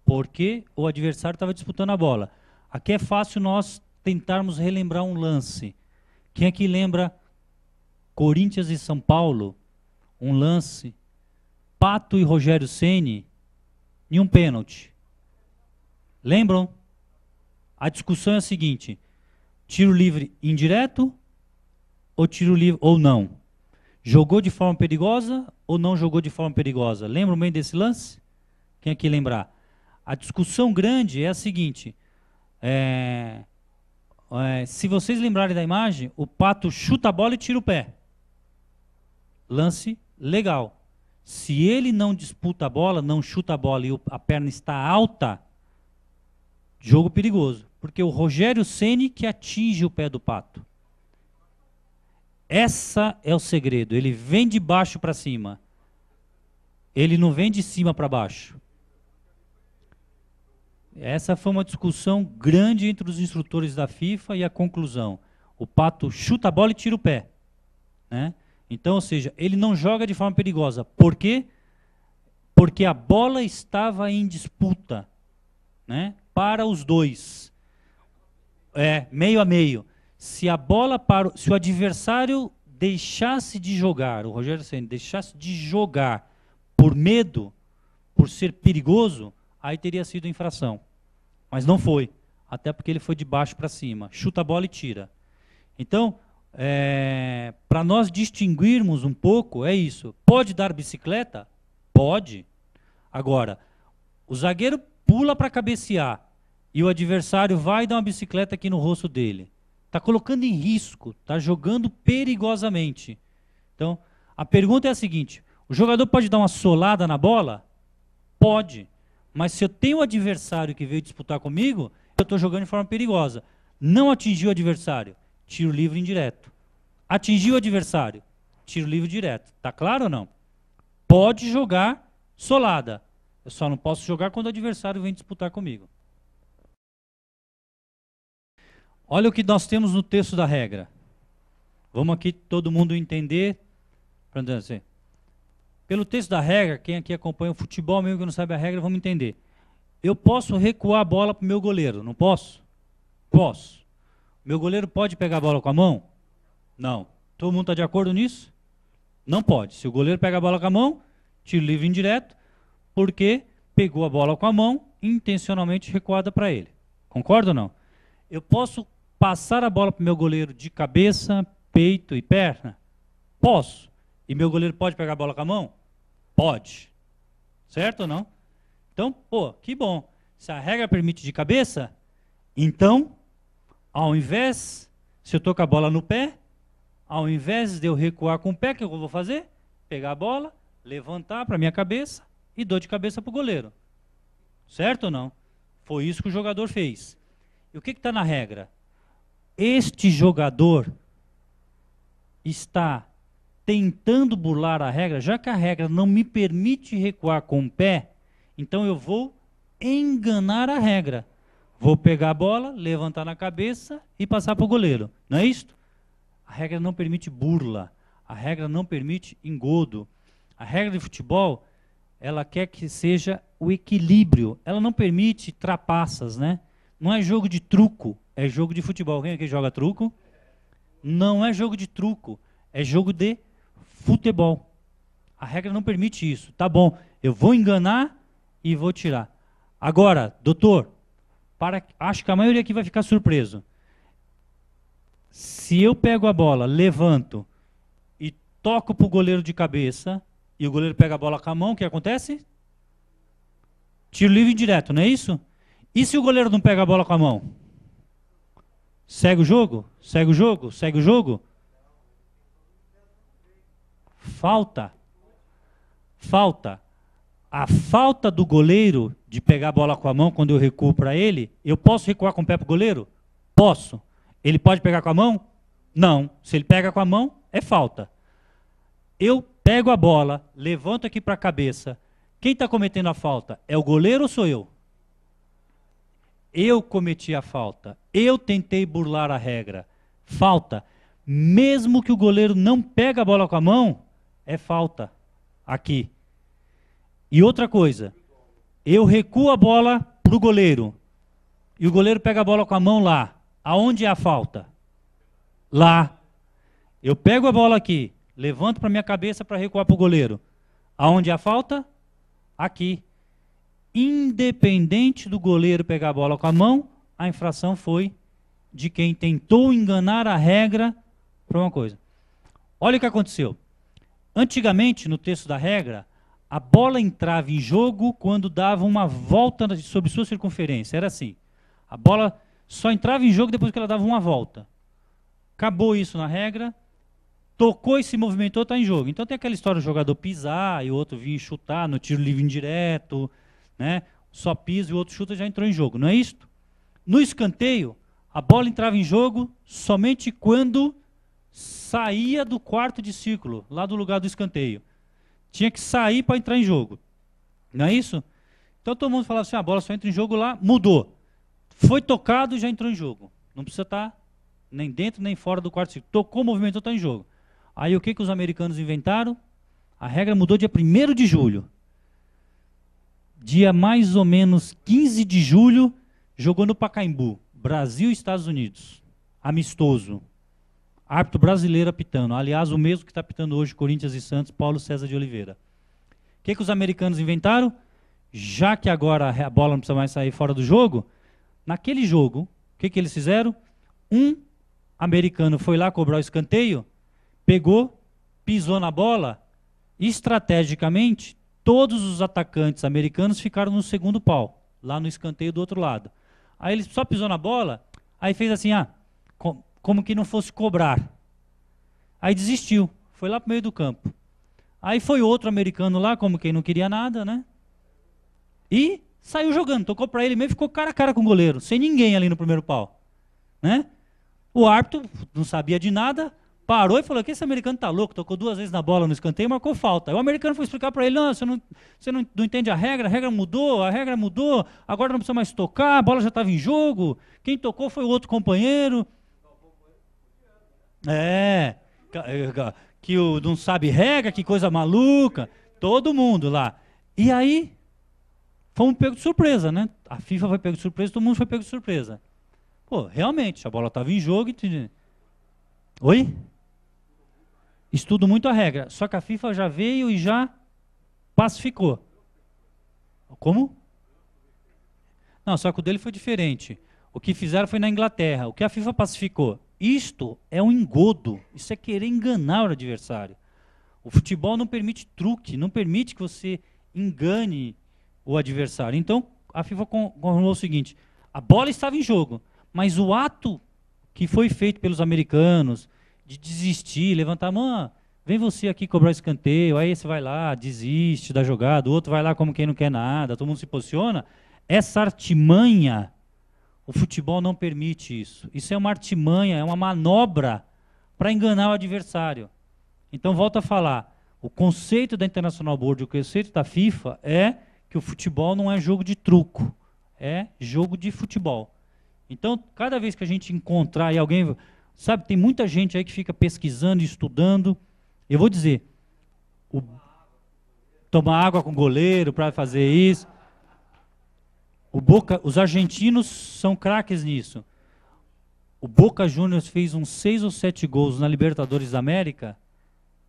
Porque o adversário estava disputando a bola. Aqui é fácil nós tentarmos relembrar um lance. Quem é que lembra Corinthians e São Paulo? Um lance. Pato e Rogério Ceni Nenhum um pênalti. Lembram? A discussão é a seguinte: tiro livre indireto ou tiro livre ou não? Jogou de forma perigosa ou não jogou de forma perigosa? Lembram bem desse lance? Quem aqui lembrar? A discussão grande é a seguinte: é, é, se vocês lembrarem da imagem, o pato chuta a bola e tira o pé. Lance legal. Se ele não disputa a bola, não chuta a bola e a perna está alta, jogo perigoso. Porque o Rogério Ceni que atinge o pé do pato. Essa é o segredo. Ele vem de baixo para cima. Ele não vem de cima para baixo. Essa foi uma discussão grande entre os instrutores da FIFA e a conclusão. O Pato chuta a bola e tira o pé. Né? Então, ou seja, ele não joga de forma perigosa. Por quê? Porque a bola estava em disputa né? para os dois. É, meio a meio. Se a bola para. Se o adversário deixasse de jogar, o Rogério Senna deixasse de jogar por medo, por ser perigoso, aí teria sido infração. Mas não foi, até porque ele foi de baixo para cima. Chuta a bola e tira. Então, é, para nós distinguirmos um pouco, é isso. Pode dar bicicleta? Pode. Agora, o zagueiro pula para cabecear e o adversário vai dar uma bicicleta aqui no rosto dele. Está colocando em risco, está jogando perigosamente. Então, a pergunta é a seguinte: o jogador pode dar uma solada na bola? Pode. Mas se eu tenho um adversário que veio disputar comigo, eu estou jogando de forma perigosa. Não atingiu o adversário, tiro livre indireto. Atingiu o adversário, tiro livre direto. Tá claro ou não? Pode jogar solada. Eu só não posso jogar quando o adversário vem disputar comigo. Olha o que nós temos no texto da regra. Vamos aqui todo mundo entender. Para dizer pelo texto da regra, quem aqui acompanha o futebol, mesmo que não sabe a regra, vamos entender. Eu posso recuar a bola para o meu goleiro, não posso? Posso. Meu goleiro pode pegar a bola com a mão? Não. Todo mundo está de acordo nisso? Não pode. Se o goleiro pega a bola com a mão, tiro livre indireto, porque pegou a bola com a mão, intencionalmente recuada para ele. Concorda ou não? Eu posso passar a bola para o meu goleiro de cabeça, peito e perna? Posso. E meu goleiro pode pegar a bola com a mão? Pode. Certo ou não? Então, pô, que bom. Se a regra permite de cabeça, então, ao invés, se eu tô com a bola no pé, ao invés de eu recuar com o pé, o que eu vou fazer? Pegar a bola, levantar para minha cabeça e dou de cabeça para o goleiro. Certo ou não? Foi isso que o jogador fez. E o que está na regra? Este jogador está tentando burlar a regra, já que a regra não me permite recuar com o pé, então eu vou enganar a regra. Vou pegar a bola, levantar na cabeça e passar para o goleiro. Não é isto? A regra não permite burla. A regra não permite engodo. A regra de futebol, ela quer que seja o equilíbrio. Ela não permite trapaças, né? Não é jogo de truco, é jogo de futebol. Quem aqui joga truco? Não é jogo de truco, é jogo de futebol. A regra não permite isso. Tá bom, eu vou enganar e vou tirar. Agora, doutor, para, acho que a maioria aqui vai ficar surpreso. Se eu pego a bola, levanto e toco para o goleiro de cabeça, e o goleiro pega a bola com a mão, o que acontece? Tiro livre direto, não é isso? E se o goleiro não pega a bola com a mão? Segue o jogo? Segue o jogo? Segue o jogo? Falta. Falta. A falta do goleiro de pegar a bola com a mão quando eu recuo para ele, eu posso recuar com o pé para o goleiro? Posso. Ele pode pegar com a mão? Não. Se ele pega com a mão, é falta. Eu pego a bola, levanto aqui para a cabeça. Quem está cometendo a falta? É o goleiro ou sou eu? Eu cometi a falta. Eu tentei burlar a regra. Falta. Mesmo que o goleiro não pegue a bola com a mão, é falta aqui. E outra coisa, eu recuo a bola para o goleiro. E o goleiro pega a bola com a mão lá. Aonde é a falta? Lá. Eu pego a bola aqui, levanto para minha cabeça para recuar para o goleiro. Aonde é a falta? Aqui. Independente do goleiro pegar a bola com a mão, a infração foi de quem tentou enganar a regra para uma coisa. Olha o que aconteceu. Antigamente, no texto da regra, a bola entrava em jogo quando dava uma volta sobre sua circunferência. Era assim. A bola só entrava em jogo depois que ela dava uma volta. Acabou isso na regra. Tocou e se movimentou, está em jogo. Então tem aquela história do jogador pisar e o outro vir chutar no tiro livre indireto, né? Só pisa e o outro chuta já entrou em jogo. Não é isto? No escanteio, a bola entrava em jogo somente quando saía do quarto de círculo, lá do lugar do escanteio. Tinha que sair para entrar em jogo. Não é isso? Então todo mundo falava assim: ah, a bola só entra em jogo lá, mudou. Foi tocado, e já entrou em jogo. Não precisa estar tá nem dentro nem fora do quarto de círculo. Tocou o movimento, está em jogo. Aí o que, que os americanos inventaram? A regra mudou dia 1 de julho. Dia mais ou menos 15 de julho, jogou no Pacaembu, Brasil e Estados Unidos. Amistoso árbitro brasileiro apitando. Aliás, o mesmo que está apitando hoje Corinthians e Santos, Paulo César de Oliveira. O que, que os americanos inventaram? Já que agora a bola não precisa mais sair fora do jogo, naquele jogo, o que, que eles fizeram? Um americano foi lá cobrar o escanteio, pegou, pisou na bola, estrategicamente, todos os atacantes americanos ficaram no segundo pau, lá no escanteio do outro lado. Aí ele só pisou na bola, aí fez assim, ah, como que não fosse cobrar. Aí desistiu, foi lá para o meio do campo. Aí foi outro americano lá, como quem não queria nada, né? E saiu jogando, tocou para ele mesmo, ficou cara a cara com o goleiro, sem ninguém ali no primeiro pau, né? O árbitro não sabia de nada, parou e falou que esse americano tá louco, tocou duas vezes na bola no escanteio e marcou falta. Aí o americano foi explicar para ele, não, você, não, você não, não entende a regra, a regra mudou, a regra mudou, agora não precisa mais tocar, a bola já estava em jogo, quem tocou foi o outro companheiro. É. é que o não sabe regra, que coisa maluca. Todo mundo lá. E aí, fomos pego de surpresa, né? A FIFA foi pego de surpresa, todo mundo foi pego de surpresa. Pô, realmente, a bola estava em jogo Oi? Estudo muito a regra. Só que a FIFA já veio e já pacificou. Como? Não, só que o dele foi diferente. O que fizeram foi na Inglaterra. O que a FIFA pacificou? Isto é um engodo, isso é querer enganar o adversário. O futebol não permite truque, não permite que você engane o adversário. Então, a FIFA confirmou o seguinte: a bola estava em jogo, mas o ato que foi feito pelos americanos de desistir, levantar a mão, ah, vem você aqui cobrar escanteio, aí você vai lá, desiste da jogada, o outro vai lá como quem não quer nada, todo mundo se posiciona. Essa artimanha o futebol não permite isso. Isso é uma artimanha, é uma manobra para enganar o adversário. Então, volto a falar: o conceito da International Board, o conceito da FIFA é que o futebol não é jogo de truco, é jogo de futebol. Então, cada vez que a gente encontrar e alguém. Sabe, tem muita gente aí que fica pesquisando, estudando. Eu vou dizer: o, tomar água com o goleiro para fazer isso. O Boca, os argentinos são craques nisso. O Boca Juniors fez uns seis ou sete gols na Libertadores da América,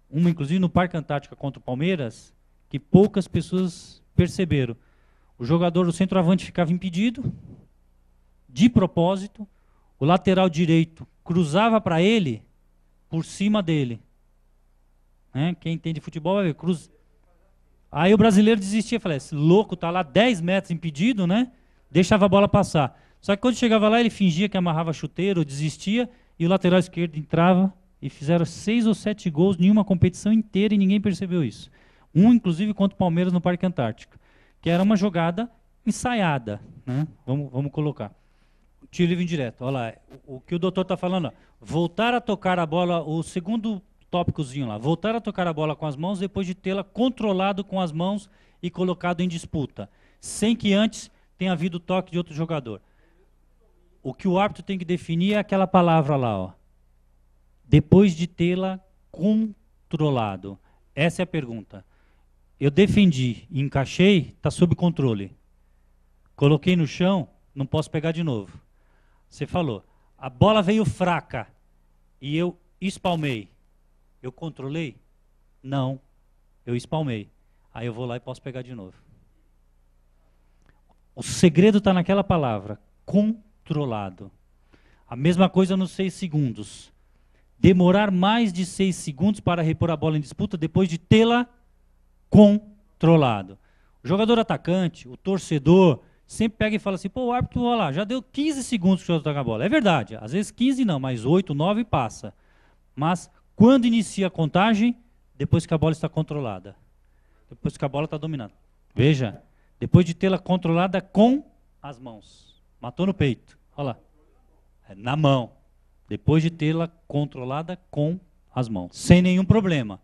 uma inclusive no Parque Antártica contra o Palmeiras, que poucas pessoas perceberam. O jogador do centroavante ficava impedido, de propósito, o lateral direito cruzava para ele, por cima dele. Né? Quem entende futebol vai ver, cruz, Aí o brasileiro desistia, falei, esse louco tá lá 10 metros impedido, né? Deixava a bola passar. Só que quando chegava lá, ele fingia que amarrava chuteiro, desistia, e o lateral esquerdo entrava e fizeram seis ou sete gols em uma competição inteira e ninguém percebeu isso. Um, inclusive, contra o Palmeiras no Parque Antártico, que era uma jogada ensaiada, né? Vamos, vamos colocar. Tiro livre indireto. Olha lá, o, o que o doutor está falando, ó. voltar a tocar a bola, o segundo tópicozinho lá. Voltar a tocar a bola com as mãos depois de tê-la controlado com as mãos e colocado em disputa, sem que antes tenha havido toque de outro jogador. O que o árbitro tem que definir é aquela palavra lá, ó. Depois de tê-la controlado. Essa é a pergunta. Eu defendi, encaixei, está sob controle. Coloquei no chão, não posso pegar de novo. Você falou, a bola veio fraca e eu espalmei. Eu controlei? Não. Eu espalmei. Aí eu vou lá e posso pegar de novo. O segredo está naquela palavra: controlado. A mesma coisa nos seis segundos. Demorar mais de seis segundos para repor a bola em disputa depois de tê-la controlado. O jogador atacante, o torcedor, sempre pega e fala assim: pô, o árbitro, olha lá, já deu 15 segundos que o jogador tocar tá a bola. É verdade, às vezes 15 não, mas 8, 9 passa. Mas quando inicia a contagem? Depois que a bola está controlada. Depois que a bola está dominada. Veja, depois de tê-la controlada com as mãos. Matou no peito. Olha lá. É na mão. Depois de tê-la controlada com as mãos. Sem nenhum problema.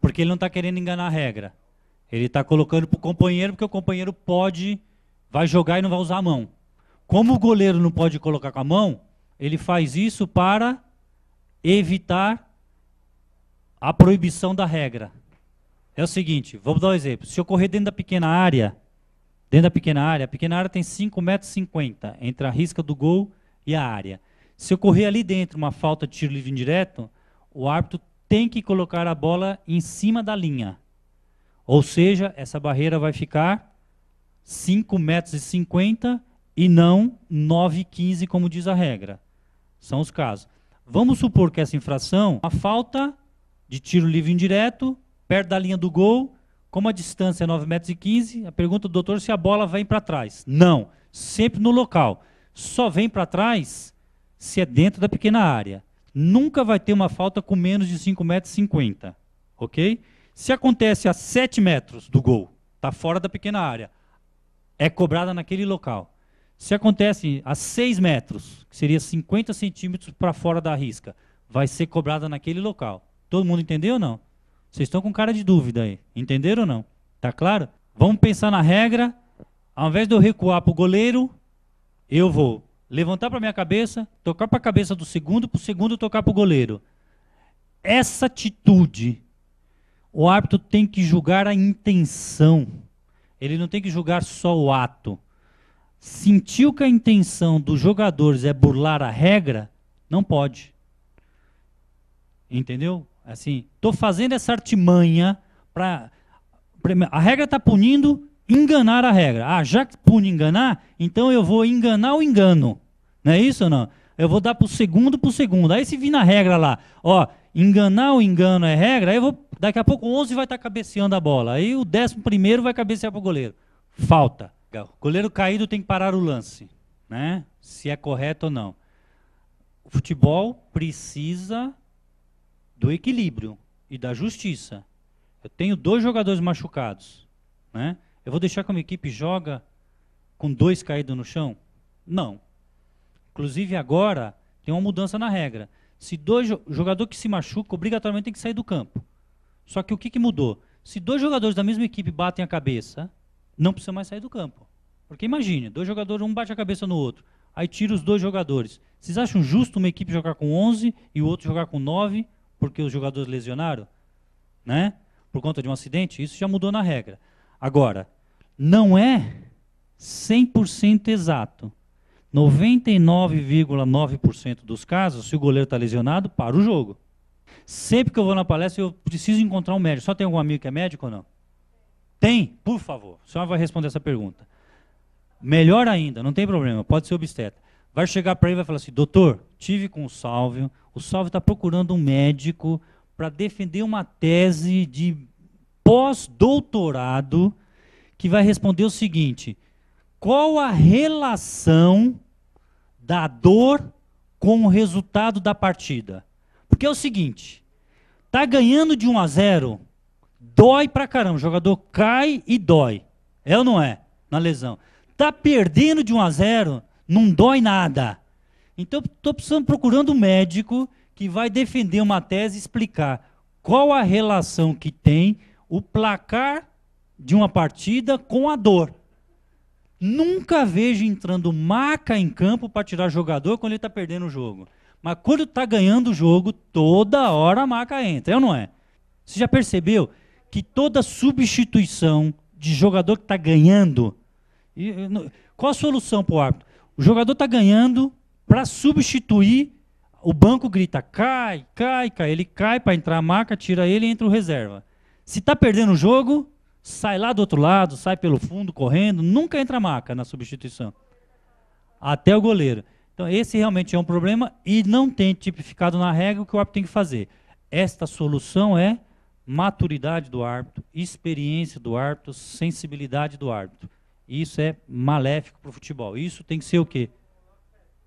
Porque ele não está querendo enganar a regra. Ele está colocando para o companheiro, porque o companheiro pode, vai jogar e não vai usar a mão. Como o goleiro não pode colocar com a mão, ele faz isso para evitar a proibição da regra. É o seguinte, vamos dar um exemplo. Se ocorrer dentro da pequena área, dentro da pequena área, a pequena área tem 5,50 metros entre a risca do gol e a área. Se ocorrer ali dentro uma falta de tiro livre indireto, o árbitro tem que colocar a bola em cima da linha. Ou seja, essa barreira vai ficar 5,50 metros e não 9,15 como diz a regra. São os casos. Vamos supor que essa infração, uma falta de tiro livre indireto, perto da linha do gol, como a distância é 9,15 metros, e 15, a pergunta do doutor é se a bola vem para trás. Não, sempre no local. Só vem para trás se é dentro da pequena área. Nunca vai ter uma falta com menos de 5,50 metros, 50, ok? Se acontece a 7 metros do gol, está fora da pequena área, é cobrada naquele local. Se acontece a 6 metros, que seria 50 centímetros para fora da risca, vai ser cobrada naquele local. Todo mundo entendeu ou não? Vocês estão com cara de dúvida aí. Entenderam ou não? Tá claro? Vamos pensar na regra. Ao invés de eu recuar para o goleiro, eu vou levantar para minha cabeça, tocar para a cabeça do segundo, para o segundo tocar para o goleiro. Essa atitude, o árbitro tem que julgar a intenção. Ele não tem que julgar só o ato. Sentiu que a intenção dos jogadores é burlar a regra, não pode. Entendeu? Assim, estou fazendo essa artimanha para. A regra está punindo enganar a regra. Ah, já que pune enganar, então eu vou enganar o engano. Não é isso ou não? Eu vou dar para o segundo para o segundo. Aí se vir na regra lá, ó, enganar o engano é regra, aí eu vou, daqui a pouco o 11 vai estar tá cabeceando a bola. Aí o 11 primeiro vai cabecear para o goleiro. Falta. O goleiro caído tem que parar o lance, né? Se é correto ou não. O futebol precisa do equilíbrio e da justiça. Eu tenho dois jogadores machucados, né? Eu vou deixar que a minha equipe joga com dois caídos no chão? Não. Inclusive agora tem uma mudança na regra. Se dois jogador que se machuca, obrigatoriamente tem que sair do campo. Só que o que, que mudou? Se dois jogadores da mesma equipe batem a cabeça, não precisa mais sair do campo. Porque imagine, dois jogadores, um bate a cabeça no outro, aí tira os dois jogadores. Vocês acham justo uma equipe jogar com 11 e o outro jogar com 9? porque os jogadores lesionaram, né? Por conta de um acidente, isso já mudou na regra. Agora, não é 100% exato. 99,9% dos casos, se o goleiro está lesionado, para o jogo. Sempre que eu vou na palestra, eu preciso encontrar um médico. Só tem algum amigo que é médico ou não? Tem? Por favor. O senhor vai responder essa pergunta. Melhor ainda, não tem problema, pode ser obstetra vai chegar para ele e vai falar assim: doutor, tive com o Salvio, o Salvio está procurando um médico para defender uma tese de pós-doutorado que vai responder o seguinte: qual a relação da dor com o resultado da partida? Porque é o seguinte, tá ganhando de 1 a 0, dói pra caramba, o jogador cai e dói. É ou não é? Na lesão. Tá perdendo de 1 a 0, não dói nada. Então, estou procurando um médico que vai defender uma tese e explicar qual a relação que tem o placar de uma partida com a dor. Nunca vejo entrando maca em campo para tirar jogador quando ele está perdendo o jogo. Mas quando está ganhando o jogo, toda hora a maca entra, é ou não é? Você já percebeu que toda substituição de jogador que está ganhando. qual a solução para o árbitro? O jogador está ganhando para substituir. O banco grita: cai, cai, cai. Ele cai para entrar a marca, tira ele e entra o reserva. Se está perdendo o jogo, sai lá do outro lado, sai pelo fundo, correndo. Nunca entra a marca na substituição. Até o goleiro. Então, esse realmente é um problema e não tem tipificado na regra o que o árbitro tem que fazer. Esta solução é maturidade do árbitro, experiência do árbitro, sensibilidade do árbitro. Isso é maléfico para o futebol. Isso tem que ser o quê?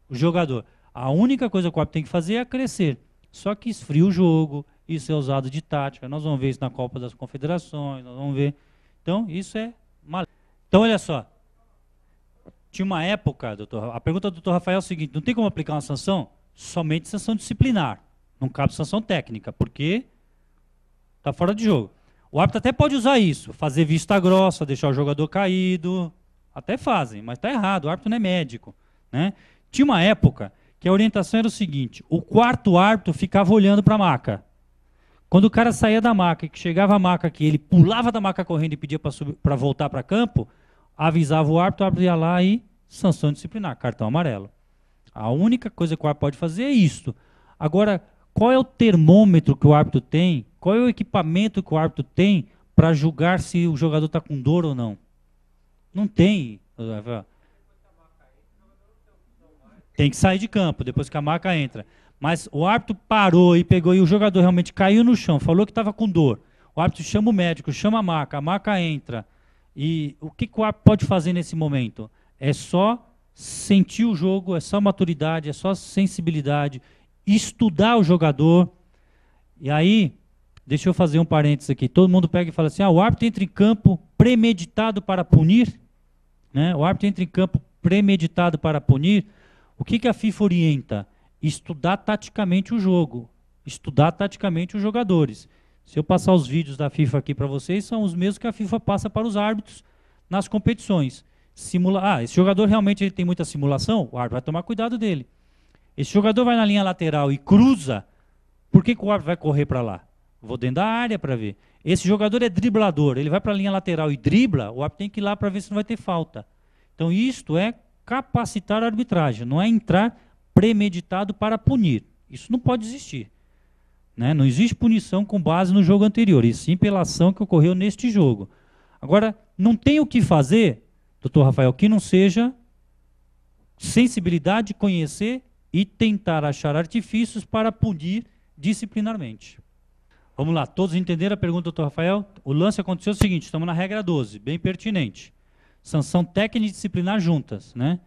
O jogador. A única coisa que o árbitro tem que fazer é crescer. Só que esfria o jogo, isso é usado de tática. Nós vamos ver isso na Copa das Confederações, nós vamos ver. Então, isso é maléfico. Então, olha só. Tinha uma época, doutor. A pergunta do doutor Rafael é o seguinte: não tem como aplicar uma sanção? Somente sanção disciplinar. Não cabe sanção técnica, porque está fora de jogo. O árbitro até pode usar isso, fazer vista grossa, deixar o jogador caído. Até fazem, mas está errado, o árbitro não é médico. Né? Tinha uma época que a orientação era o seguinte: o quarto árbitro ficava olhando para a maca. Quando o cara saía da maca e que chegava a maca aqui, ele pulava da maca correndo e pedia para voltar para campo, avisava o árbitro, o árbitro ia lá e sanção disciplinar, cartão amarelo. A única coisa que o árbitro pode fazer é isso. Agora, qual é o termômetro que o árbitro tem qual é o equipamento que o árbitro tem para julgar se o jogador está com dor ou não? Não tem. Tem que sair de campo depois que a maca entra. Mas o árbitro parou e pegou e o jogador realmente caiu no chão, falou que estava com dor. O árbitro chama o médico, chama a maca, a maca entra. E o que, que o árbitro pode fazer nesse momento? É só sentir o jogo, é só maturidade, é só sensibilidade, estudar o jogador. E aí Deixa eu fazer um parênteses aqui. Todo mundo pega e fala assim: ah, o árbitro entra em campo premeditado para punir. Né? O árbitro entra em campo premeditado para punir. O que, que a FIFA orienta? Estudar taticamente o jogo, estudar taticamente os jogadores. Se eu passar os vídeos da FIFA aqui para vocês, são os mesmos que a FIFA passa para os árbitros nas competições. Simula ah, esse jogador realmente ele tem muita simulação, o árbitro vai tomar cuidado dele. Esse jogador vai na linha lateral e cruza, por que, que o árbitro vai correr para lá? Vou dentro da área para ver. Esse jogador é driblador, ele vai para a linha lateral e dribla, o árbitro tem que ir lá para ver se não vai ter falta. Então isto é capacitar a arbitragem, não é entrar premeditado para punir. Isso não pode existir. Né? Não existe punição com base no jogo anterior, e sim pela ação que ocorreu neste jogo. Agora, não tem o que fazer, doutor Rafael, que não seja sensibilidade, conhecer e tentar achar artifícios para punir disciplinarmente. Vamos lá, todos entenderam a pergunta, doutor Rafael? O lance aconteceu o seguinte, estamos na regra 12, bem pertinente. Sanção técnica e disciplinar juntas, né?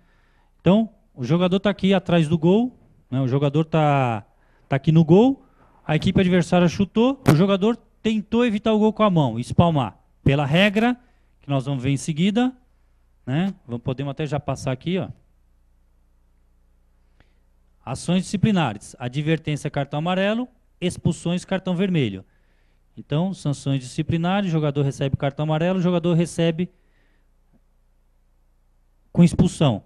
Então, o jogador está aqui atrás do gol, né? o jogador está tá aqui no gol, a equipe adversária chutou, o jogador tentou evitar o gol com a mão, espalmar. Pela regra, que nós vamos ver em seguida, né? Vamos, podemos até já passar aqui, ó. Ações disciplinares, advertência cartão amarelo, expulsões cartão vermelho. Então, sanções disciplinares, jogador recebe cartão amarelo, jogador recebe com expulsão.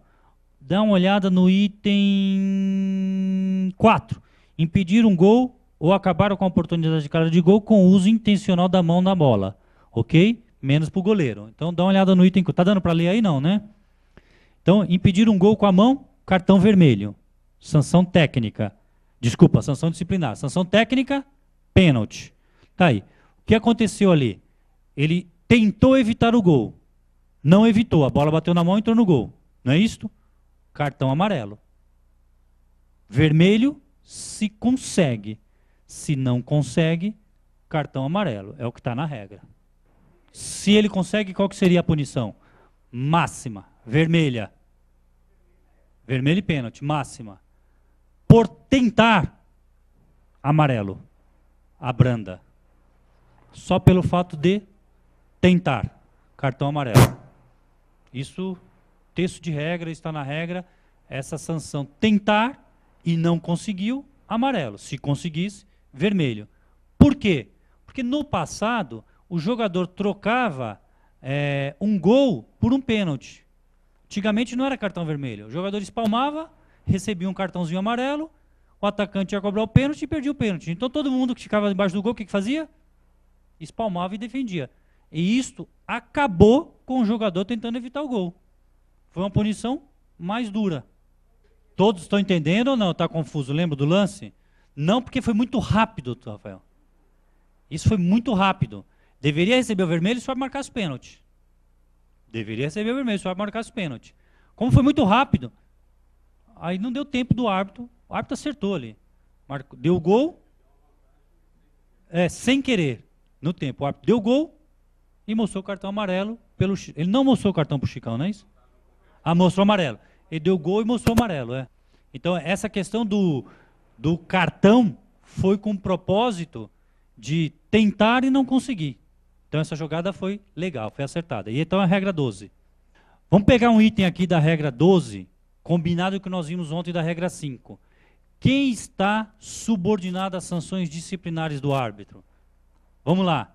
Dá uma olhada no item 4. Impedir um gol ou acabar com a oportunidade de cara de gol com uso intencional da mão na bola. Ok? Menos para o goleiro. Então dá uma olhada no item. Tá dando para ler aí não, né? Então, impedir um gol com a mão, cartão vermelho. Sanção técnica. Desculpa, sanção disciplinar. Sanção técnica, pênalti. Tá aí. O que aconteceu ali? Ele tentou evitar o gol. Não evitou. A bola bateu na mão e entrou no gol. Não é isto? Cartão amarelo. Vermelho, se consegue. Se não consegue, cartão amarelo. É o que está na regra. Se ele consegue, qual que seria a punição? Máxima. Vermelha. Vermelho e pênalti. Máxima por tentar, amarelo, abranda. Só pelo fato de tentar, cartão amarelo. Isso, texto de regra, está na regra, essa sanção tentar e não conseguiu, amarelo. Se conseguisse, vermelho. Por quê? Porque no passado, o jogador trocava é, um gol por um pênalti. Antigamente não era cartão vermelho. O jogador espalmava, recebia um cartãozinho amarelo, o atacante ia cobrar o pênalti e perdia o pênalti. Então todo mundo que ficava debaixo do gol, o que, que fazia? Espalmava e defendia. E isto acabou com o jogador tentando evitar o gol. Foi uma punição mais dura. Todos estão entendendo ou não? Está confuso? Lembra do lance? Não, porque foi muito rápido, Rafael. Isso foi muito rápido. Deveria receber o vermelho e só marcar os pênaltis. Deveria receber o vermelho e só marcar os pênaltis. Como foi muito rápido, Aí não deu tempo do árbitro. O árbitro acertou ali. Marcou, deu gol. É, sem querer. No tempo. O árbitro deu gol e mostrou o cartão amarelo. Pelo, ele não mostrou o cartão para o Chicão, não é isso? Ah, mostrou amarelo. Ele deu gol e mostrou amarelo, é. Então, essa questão do, do cartão foi com o propósito de tentar e não conseguir. Então, essa jogada foi legal, foi acertada. E então a regra 12. Vamos pegar um item aqui da regra 12, combinado que nós vimos ontem da regra 5. Quem está subordinado às sanções disciplinares do árbitro? Vamos lá.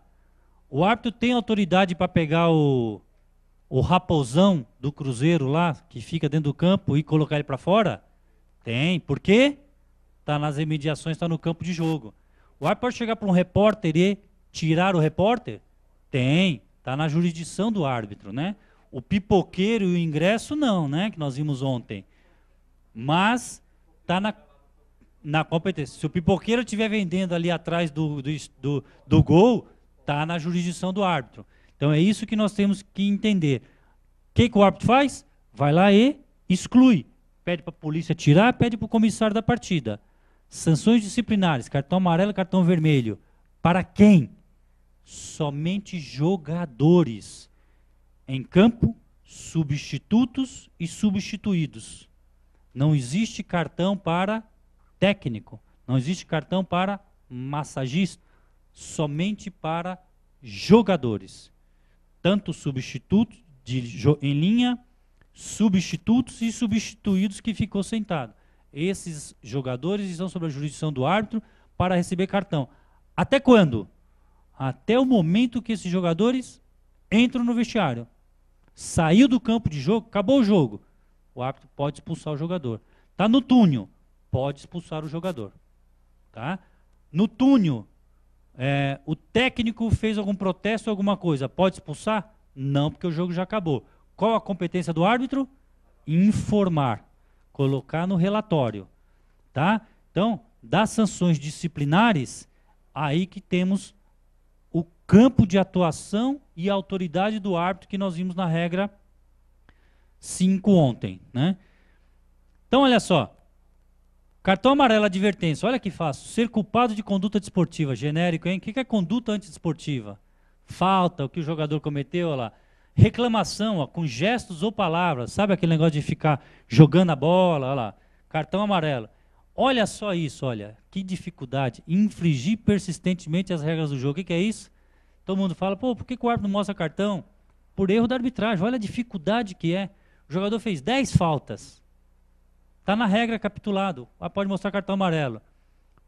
O árbitro tem autoridade para pegar o, o raposão do Cruzeiro lá, que fica dentro do campo, e colocar ele para fora? Tem. Por quê? Está nas imediações, está no campo de jogo. O árbitro pode chegar para um repórter e tirar o repórter? Tem. Está na jurisdição do árbitro, né? O pipoqueiro e o ingresso não, né? Que nós vimos ontem. Mas está na, na competência. Se o pipoqueiro estiver vendendo ali atrás do, do, do, do gol, está na jurisdição do árbitro. Então é isso que nós temos que entender. O que, que o árbitro faz? Vai lá e exclui. Pede para a polícia tirar, pede para o comissário da partida. Sanções disciplinares, cartão amarelo, cartão vermelho. Para quem? Somente jogadores em campo substitutos e substituídos. Não existe cartão para técnico, não existe cartão para massagista, somente para jogadores. Tanto substitutos de, em linha, substitutos e substituídos que ficou sentado. Esses jogadores estão sob a jurisdição do árbitro para receber cartão. Até quando? Até o momento que esses jogadores entram no vestiário saiu do campo de jogo, acabou o jogo. O árbitro pode expulsar o jogador. Está no túnel, pode expulsar o jogador. Tá? No túnel, é, o técnico fez algum protesto, alguma coisa, pode expulsar? Não, porque o jogo já acabou. Qual a competência do árbitro? Informar, colocar no relatório, tá? Então, das sanções disciplinares, aí que temos campo de atuação e autoridade do árbitro que nós vimos na regra 5 ontem. Né? Então, olha só. Cartão amarelo, advertência. Olha que fácil. Ser culpado de conduta desportiva. Genérico, hein? O que é conduta antidesportiva? Falta, o que o jogador cometeu, olha lá. Reclamação, ó, com gestos ou palavras. Sabe aquele negócio de ficar jogando a bola, olha lá. Cartão amarelo. Olha só isso, olha. Que dificuldade. Infringir persistentemente as regras do jogo. O que é isso? Todo mundo fala, pô, por que, que o árbitro não mostra cartão? Por erro da arbitragem. Olha a dificuldade que é. O jogador fez 10 faltas. Está na regra capitulado. Ah, pode mostrar cartão amarelo.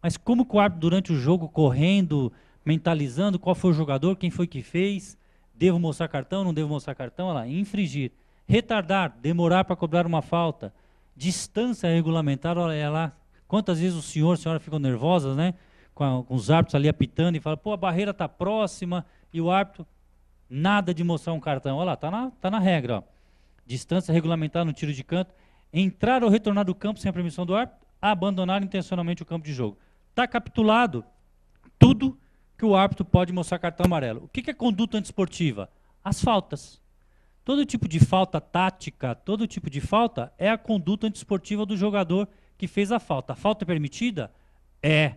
Mas como o árbitro, durante o jogo, correndo, mentalizando qual foi o jogador, quem foi que fez, devo mostrar cartão, não devo mostrar cartão, olha lá, infringir. Retardar, demorar para cobrar uma falta. Distância regulamentar, olha lá. Quantas vezes o senhor, a senhora ficam nervosas, né? com, a, com os árbitros ali apitando e fala, pô, a barreira está próxima, e o árbitro, nada de mostrar um cartão. Olha lá, está na, tá na regra. Ó. Distância regulamentar no tiro de canto. Entrar ou retornar do campo sem permissão do árbitro, abandonar intencionalmente o campo de jogo. Está capitulado tudo que o árbitro pode mostrar cartão amarelo. O que, que é conduta antiesportiva? As faltas. Todo tipo de falta tática, todo tipo de falta é a conduta antiesportiva do jogador que fez a falta. A falta é permitida? É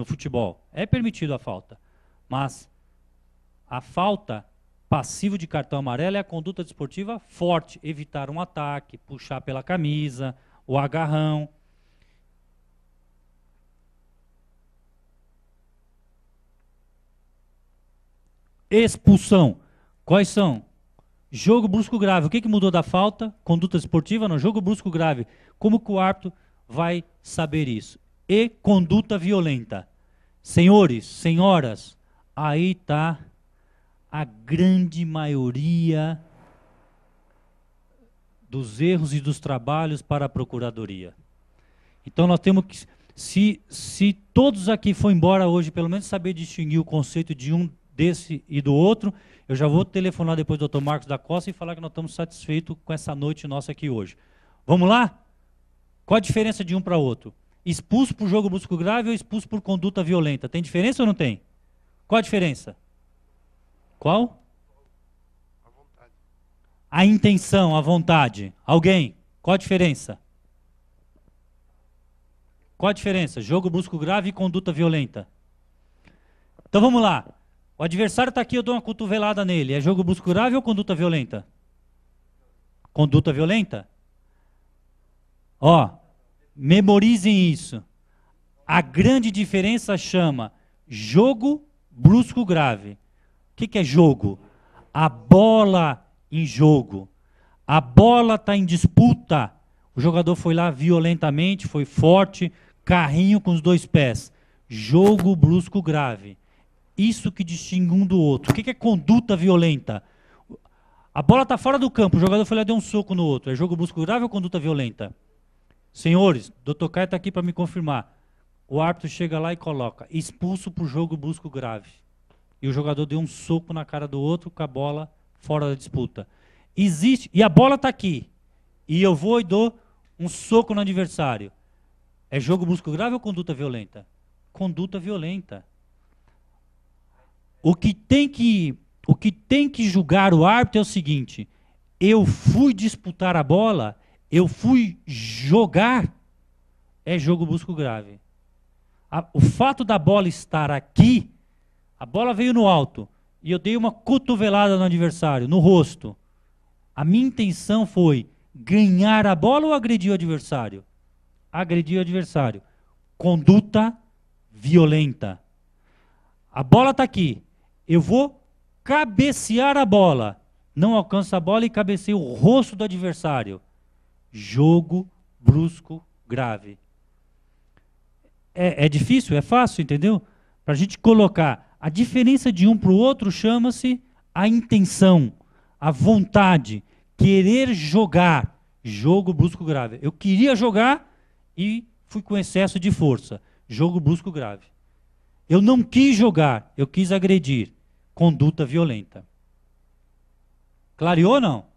no futebol. É permitido a falta. Mas a falta passivo de cartão amarelo é a conduta desportiva forte, evitar um ataque, puxar pela camisa, o agarrão. Expulsão. Quais são? Jogo brusco grave. O que, que mudou da falta? Conduta esportiva? Não, jogo brusco grave. Como que o árbitro vai saber isso? E conduta violenta. Senhores, senhoras, aí está a grande maioria dos erros e dos trabalhos para a procuradoria. Então nós temos que se, se todos aqui for embora hoje, pelo menos saber distinguir o conceito de um desse e do outro, eu já vou telefonar depois do Dr. Marcos da Costa e falar que nós estamos satisfeitos com essa noite nossa aqui hoje. Vamos lá? Qual a diferença de um para outro? expulso por jogo brusco grave ou expulso por conduta violenta? Tem diferença ou não tem? Qual a diferença? Qual? A vontade. A intenção, a vontade. Alguém? Qual a diferença? Qual a diferença? Jogo brusco grave e conduta violenta. Então vamos lá. O adversário está aqui, eu dou uma cotovelada nele. É jogo brusco grave ou conduta violenta? Conduta violenta? Ó, Memorizem isso. A grande diferença chama jogo brusco grave. O que, que é jogo? A bola em jogo. A bola está em disputa. O jogador foi lá violentamente, foi forte, carrinho com os dois pés. Jogo brusco grave. Isso que distingue um do outro. O que, que é conduta violenta? A bola está fora do campo, o jogador foi lá e deu um soco no outro. É jogo brusco grave ou conduta violenta? Senhores, doutor Caio está aqui para me confirmar. O árbitro chega lá e coloca, expulso por jogo brusco grave. E o jogador deu um soco na cara do outro com a bola fora da disputa. Existe, e a bola está aqui. E eu vou e dou um soco no adversário. É jogo brusco grave ou conduta violenta? Conduta violenta. O que tem que, o que, tem que julgar o árbitro é o seguinte: eu fui disputar a bola eu fui jogar, é jogo busco grave. A, o fato da bola estar aqui, a bola veio no alto e eu dei uma cotovelada no adversário, no rosto. A minha intenção foi ganhar a bola ou agredir o adversário? Agredir o adversário. Conduta violenta. A bola está aqui. Eu vou cabecear a bola. Não alcança a bola e cabeceio o rosto do adversário jogo brusco grave. É, é difícil, é fácil, entendeu? Para a gente colocar a diferença de um para o outro chama-se a intenção, a vontade, querer jogar, jogo brusco grave. Eu queria jogar e fui com excesso de força, jogo brusco grave. Eu não quis jogar, eu quis agredir, conduta violenta. Clareou ou não?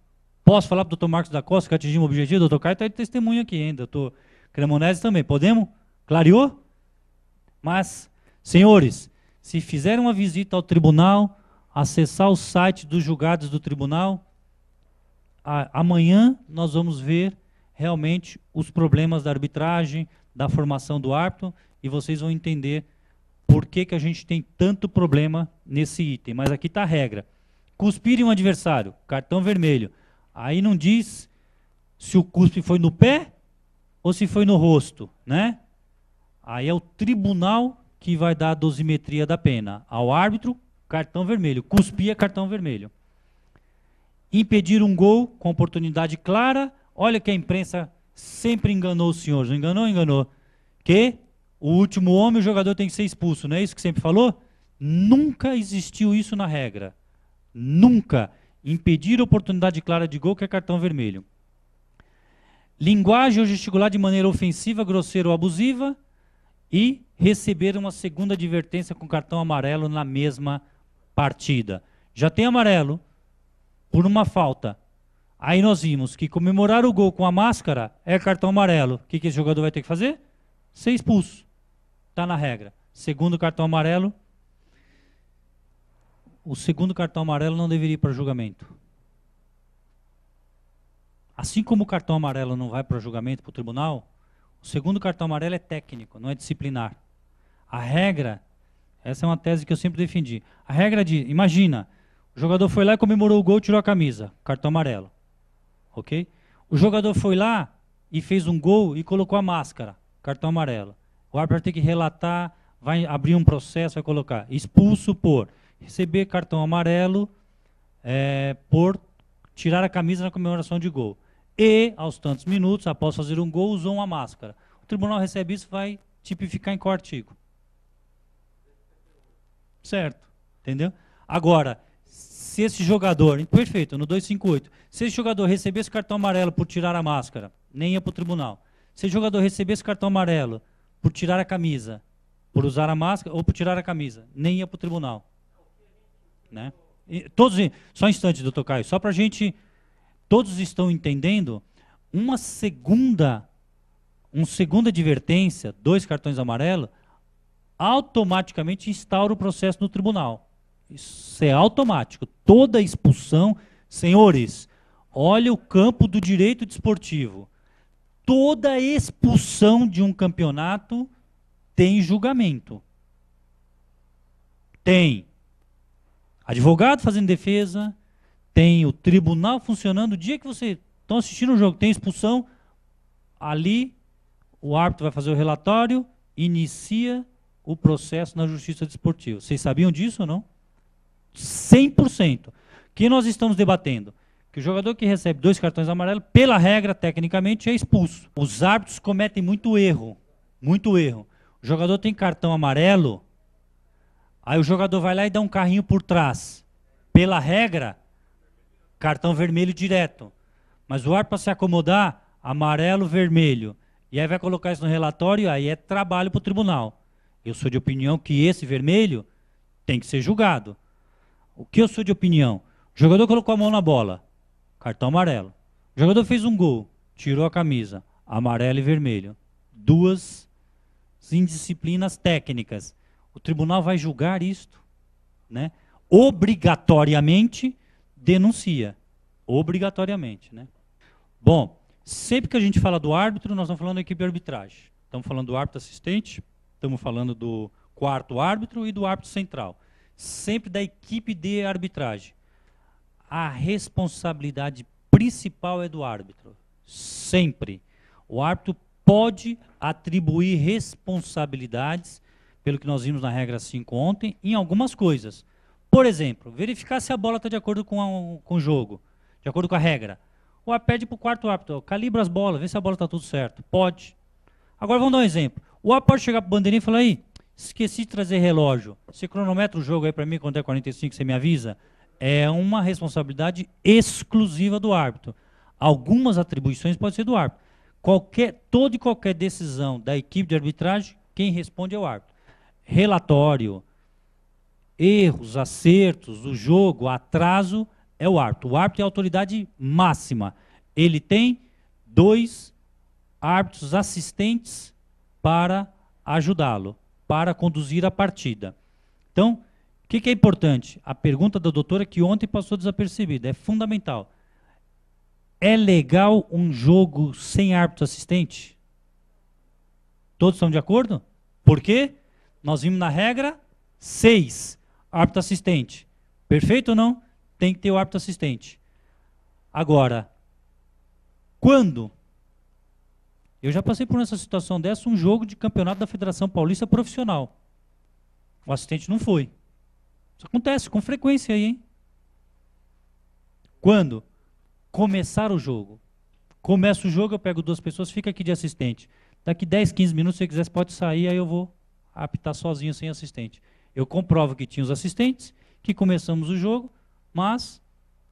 Posso falar para o doutor Marcos da Costa que atingimos o objetivo? O doutor Caio está de testemunho aqui, ainda. Doutor Cremonese também. Podemos? Clareou? Mas, senhores, se fizer uma visita ao tribunal, acessar o site dos julgados do tribunal, a, amanhã nós vamos ver realmente os problemas da arbitragem, da formação do árbitro, e vocês vão entender por que, que a gente tem tanto problema nesse item. Mas aqui está a regra. Cuspir em um adversário, cartão vermelho. Aí não diz se o cuspe foi no pé ou se foi no rosto, né? Aí é o tribunal que vai dar a dosimetria da pena. Ao árbitro, cartão vermelho. Cuspir é cartão vermelho. Impedir um gol com oportunidade clara. Olha que a imprensa sempre enganou o senhor. Não enganou? Enganou. Que o último homem, o jogador tem que ser expulso. Não é isso que sempre falou? Nunca existiu isso na regra. Nunca. Impedir oportunidade clara de gol, que é cartão vermelho. Linguagem ou gesticular de maneira ofensiva, grosseira ou abusiva. E receber uma segunda advertência com cartão amarelo na mesma partida. Já tem amarelo por uma falta. Aí nós vimos que comemorar o gol com a máscara é cartão amarelo. O que, que esse jogador vai ter que fazer? Ser expulso. Está na regra. Segundo cartão amarelo, o segundo cartão amarelo não deveria ir para julgamento. Assim como o cartão amarelo não vai para julgamento, para o tribunal, o segundo cartão amarelo é técnico, não é disciplinar. A regra, essa é uma tese que eu sempre defendi. A regra é de, imagina, o jogador foi lá e comemorou o gol, tirou a camisa, cartão amarelo. OK? O jogador foi lá e fez um gol e colocou a máscara, cartão amarelo. O árbitro vai ter que relatar, vai abrir um processo, vai colocar expulso por receber cartão amarelo é, por tirar a camisa na comemoração de gol. E, aos tantos minutos, após fazer um gol, usou uma máscara. O tribunal recebe isso vai tipificar em qual artigo? Certo. Entendeu? Agora, se esse jogador, perfeito, no 258, se esse jogador recebesse cartão amarelo por tirar a máscara, nem ia para o tribunal. Se o jogador recebesse cartão amarelo por tirar a camisa, por usar a máscara ou por tirar a camisa, nem ia para o tribunal. Né? E todos, só um instante, doutor Caio, só para a gente. Todos estão entendendo uma segunda, uma segunda advertência, dois cartões amarelos, automaticamente instaura o processo no tribunal. Isso é automático. Toda expulsão, senhores, olha o campo do direito desportivo. Toda expulsão de um campeonato tem julgamento. Tem advogado fazendo defesa, tem o tribunal funcionando. O dia que você estão tá assistindo o jogo, tem expulsão, ali o árbitro vai fazer o relatório, inicia o processo na justiça desportiva. Vocês sabiam disso ou não? 100%. O que nós estamos debatendo? Que o jogador que recebe dois cartões amarelos, pela regra, tecnicamente, é expulso. Os árbitros cometem muito erro. Muito erro. O jogador tem cartão amarelo, Aí o jogador vai lá e dá um carrinho por trás. Pela regra, cartão vermelho direto. Mas o ar para se acomodar, amarelo, vermelho. E aí vai colocar isso no relatório, aí é trabalho para o tribunal. Eu sou de opinião que esse vermelho tem que ser julgado. O que eu sou de opinião? O jogador colocou a mão na bola, cartão amarelo. O jogador fez um gol, tirou a camisa, amarelo e vermelho. Duas indisciplinas técnicas. O tribunal vai julgar isto, né? Obrigatoriamente denuncia, obrigatoriamente, né? Bom, sempre que a gente fala do árbitro, nós estamos falando da equipe de arbitragem. Estamos falando do árbitro assistente, estamos falando do quarto árbitro e do árbitro central. Sempre da equipe de arbitragem. A responsabilidade principal é do árbitro. Sempre. O árbitro pode atribuir responsabilidades pelo que nós vimos na regra 5 ontem, em algumas coisas. Por exemplo, verificar se a bola está de acordo com, a, com o jogo, de acordo com a regra. O ar pede para o quarto árbitro, calibra as bolas, vê se a bola está tudo certo. Pode. Agora vamos dar um exemplo. O ar pode chegar para o bandeirinha e falar, aí, esqueci de trazer relógio. Você cronometra o jogo aí para mim quando é 45, você me avisa? É uma responsabilidade exclusiva do árbitro. Algumas atribuições podem ser do árbitro. Qualquer, toda e qualquer decisão da equipe de arbitragem, quem responde é o árbitro relatório, erros, acertos, o jogo, atraso, é o árbitro. O árbitro é a autoridade máxima. Ele tem dois árbitros assistentes para ajudá-lo, para conduzir a partida. Então, o que, que, é importante? A pergunta da doutora que ontem passou desapercebida, é fundamental. É legal um jogo sem árbitro assistente? Todos estão de acordo? Por quê? Nós vimos na regra 6, árbitro assistente. Perfeito ou não? Tem que ter o árbitro assistente. Agora, quando? Eu já passei por essa situação dessa, um jogo de campeonato da Federação Paulista profissional. O assistente não foi. Isso acontece com frequência aí, hein? Quando? Começar o jogo. Começa o jogo, eu pego duas pessoas, fica aqui de assistente. Daqui 10, 15 minutos, se você quiser, pode sair, aí eu vou a apitar sozinho, sem assistente. Eu comprovo que tinha os assistentes, que começamos o jogo, mas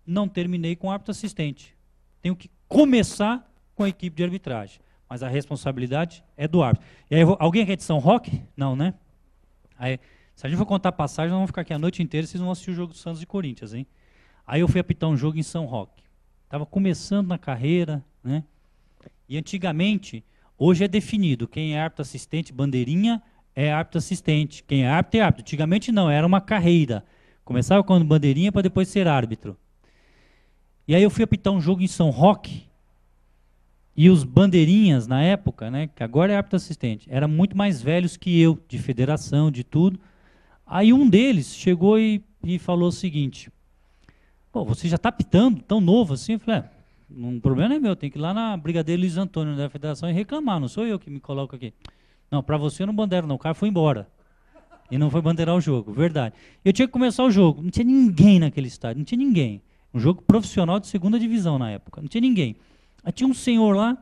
não terminei com o árbitro assistente. Tenho que começar com a equipe de arbitragem. Mas a responsabilidade é do árbitro. E aí, alguém aqui é de São Roque? Não, né? Aí, se a gente for contar passagem, nós vamos ficar aqui a noite inteira, vocês vão assistir o jogo do Santos e Corinthians, hein? Aí eu fui apitar um jogo em São Roque. Estava começando na carreira, né? E antigamente, hoje é definido quem é árbitro assistente, bandeirinha, é árbitro assistente. Quem é árbitro é árbitro. Antigamente não, era uma carreira. Começava com bandeirinha para depois ser árbitro. E aí eu fui apitar um jogo em São Roque. E os bandeirinhas na época, né, que agora é árbitro assistente, eram muito mais velhos que eu, de federação, de tudo. Aí um deles chegou e, e falou o seguinte: Pô, você já está apitando, tão novo assim? Eu falei: é, um problema é meu, tem que ir lá na Brigadeiro Luiz Antônio né, da Federação e reclamar, não sou eu que me coloco aqui. Não, para você eu não bandeiro não, o cara foi embora. E não foi bandeirar o jogo, verdade. Eu tinha que começar o jogo, não tinha ninguém naquele estádio, não tinha ninguém. Um jogo profissional de segunda divisão na época, não tinha ninguém. Aí tinha um senhor lá,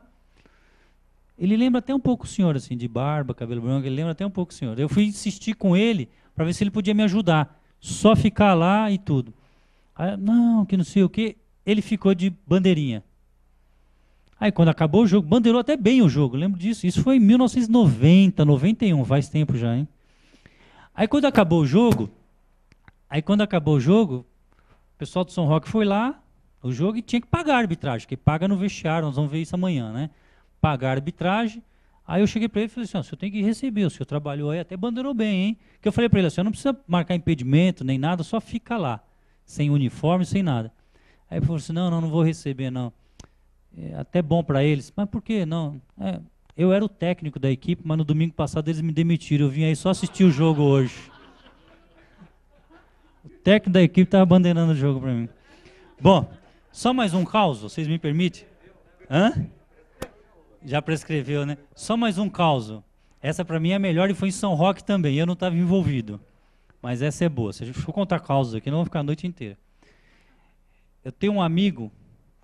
ele lembra até um pouco o senhor, assim, de barba, cabelo branco, ele lembra até um pouco o senhor. Eu fui insistir com ele para ver se ele podia me ajudar, só ficar lá e tudo. Aí, não, que não sei o que, ele ficou de bandeirinha. Aí quando acabou o jogo, bandeirou até bem o jogo, lembro disso. Isso foi em 1990, 91, faz tempo já, hein? Aí quando acabou o jogo, aí quando acabou o jogo, o pessoal do São Roque foi lá, o jogo e tinha que pagar a arbitragem, que paga no vestiário, nós vamos ver isso amanhã, né? Pagar a arbitragem. Aí eu cheguei para ele e falei assim, o senhor tem que receber, o senhor trabalhou aí, até bandeirou bem, hein? Que eu falei para ele assim, não precisa marcar impedimento nem nada, só fica lá, sem uniforme, sem nada. Aí ele falou assim, não, não, não vou receber não é até bom para eles. Mas por que não? É, eu era o técnico da equipe, mas no domingo passado eles me demitiram. Eu vim aí só assistir o jogo hoje. O técnico da equipe estava tá abandonando o jogo para mim. Bom, só mais um caos, vocês me permitem? Hã? Já prescreveu, né? Só mais um caos. Essa para mim é a melhor e foi em São Roque também. Eu não estava envolvido. Mas essa é boa. Deixa eu contar causas aqui, não vou ficar a noite inteira. Eu tenho um amigo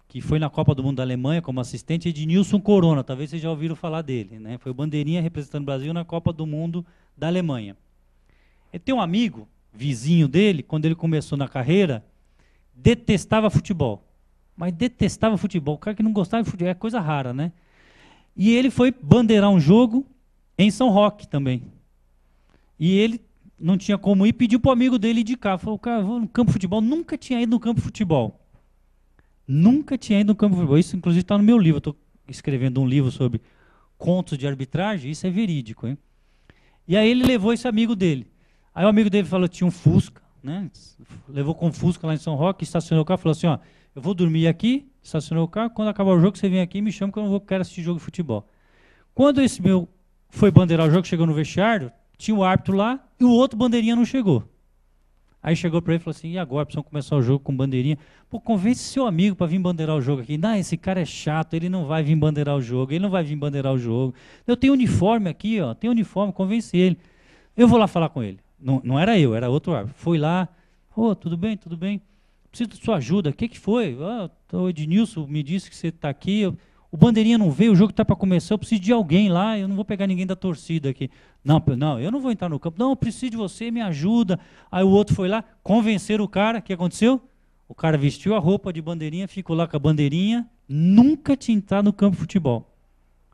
que foi na Copa do Mundo da Alemanha como assistente, Ednilson Corona, talvez vocês já ouviram falar dele, né? Foi o bandeirinha representando o Brasil na Copa do Mundo da Alemanha. Ele tem um amigo, vizinho dele, quando ele começou na carreira, detestava futebol. Mas detestava futebol. O cara que não gostava de futebol é coisa rara, né? E ele foi bandeirar um jogo em São Roque também. E ele não tinha como ir, pediu pro amigo dele indicar. Falou, cara, vou no campo de futebol. Nunca tinha ido no campo de futebol. Nunca tinha ido no campo de futebol. Isso, inclusive, está no meu livro. Estou escrevendo um livro sobre contos de arbitragem. Isso é verídico, hein? E aí ele levou esse amigo dele. Aí o amigo dele falou: tinha um Fusca, né? Levou com o Fusca lá em São Roque, estacionou o carro, falou assim: ó, eu vou dormir aqui, estacionou o carro. Quando acabar o jogo, você vem aqui e me chama que eu não vou, quero assistir jogo de futebol. Quando esse meu foi bandeirar o jogo, chegou no vestiário, tinha o árbitro lá e o outro bandeirinha não chegou. Aí chegou para ele e falou assim: e agora? Precisamos começar o jogo com bandeirinha. Pô, convence seu amigo para vir bandeirar o jogo aqui. Não, esse cara é chato, ele não vai vir bandeirar o jogo, ele não vai vir bandeirar o jogo. Eu tenho uniforme aqui, ó, tenho uniforme, convence ele. Eu vou lá falar com ele. Não, não era eu, era outro árbitro. Fui lá, ô, oh, tudo bem, tudo bem. Preciso de sua ajuda. O que, que foi? Oh, o Ednilson me disse que você está aqui. Eu o bandeirinha não veio, o jogo está para começar, eu preciso de alguém lá, eu não vou pegar ninguém da torcida aqui. Não, não, eu não vou entrar no campo. Não, eu preciso de você, me ajuda. Aí o outro foi lá, convencer o cara, o que aconteceu? O cara vestiu a roupa de bandeirinha, ficou lá com a bandeirinha, nunca tinha entrado no campo de futebol.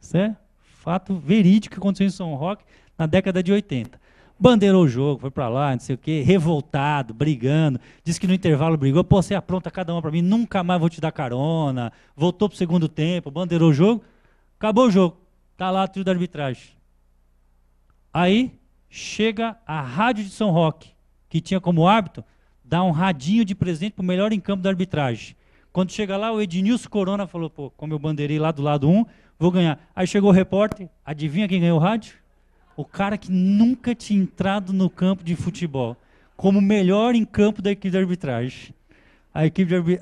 Certo? É fato verídico que aconteceu em São Roque na década de 80. Bandeirou o jogo, foi para lá, não sei o quê, revoltado, brigando. Disse que no intervalo brigou, pô, você apronta cada uma para mim, nunca mais vou te dar carona. Voltou pro segundo tempo, bandeirou o jogo, acabou o jogo. Tá lá a trio da arbitragem. Aí chega a Rádio de São Roque, que tinha como árbitro, dar um radinho de presente pro melhor em campo da arbitragem. Quando chega lá, o Ednilson Corona falou, pô, como eu bandeirei lá do lado 1, um, vou ganhar. Aí chegou o repórter, adivinha quem ganhou o rádio? o cara que nunca tinha entrado no campo de futebol, como melhor em campo da equipe de arbitragem. A equipe de arbi...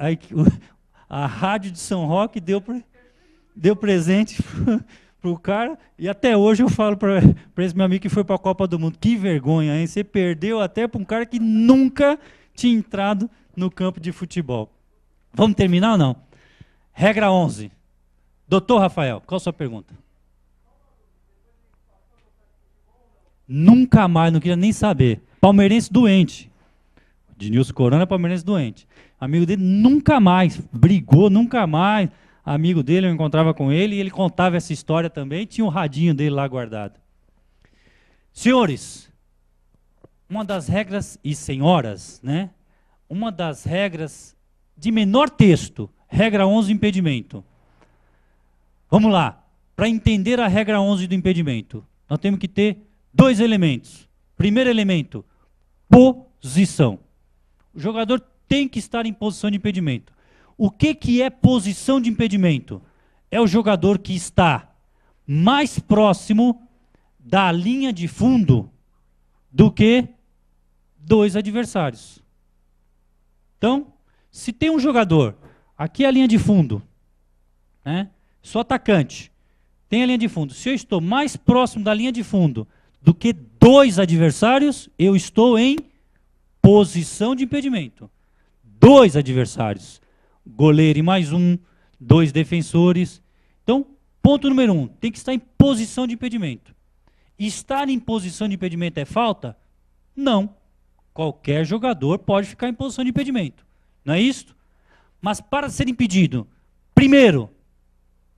a, a, rádio de São Roque deu, pre... deu presente para o cara, e até hoje eu falo para esse meu amigo que foi para a Copa do Mundo, que vergonha, hein? Você perdeu até para um cara que nunca tinha entrado no campo de futebol. Vamos terminar ou não? Regra 11. Doutor Rafael, qual a sua pergunta? Nunca mais, não queria nem saber. Palmeirense doente. De Nilson Corona, palmeirense doente. Amigo dele nunca mais, brigou nunca mais. Amigo dele, eu encontrava com ele e ele contava essa história também. Tinha um radinho dele lá guardado. Senhores, uma das regras, e senhoras, né? Uma das regras de menor texto, regra 11 impedimento. Vamos lá, para entender a regra 11 do impedimento, nós temos que ter Dois elementos. Primeiro elemento, posição. O jogador tem que estar em posição de impedimento. O que, que é posição de impedimento? É o jogador que está mais próximo da linha de fundo do que dois adversários. Então, se tem um jogador, aqui é a linha de fundo, né? sou atacante, tem a linha de fundo. Se eu estou mais próximo da linha de fundo do que dois adversários, eu estou em posição de impedimento. Dois adversários. Goleiro e mais um, dois defensores. Então, ponto número um, tem que estar em posição de impedimento. Estar em posição de impedimento é falta? Não. Qualquer jogador pode ficar em posição de impedimento. Não é isso? Mas para ser impedido, primeiro,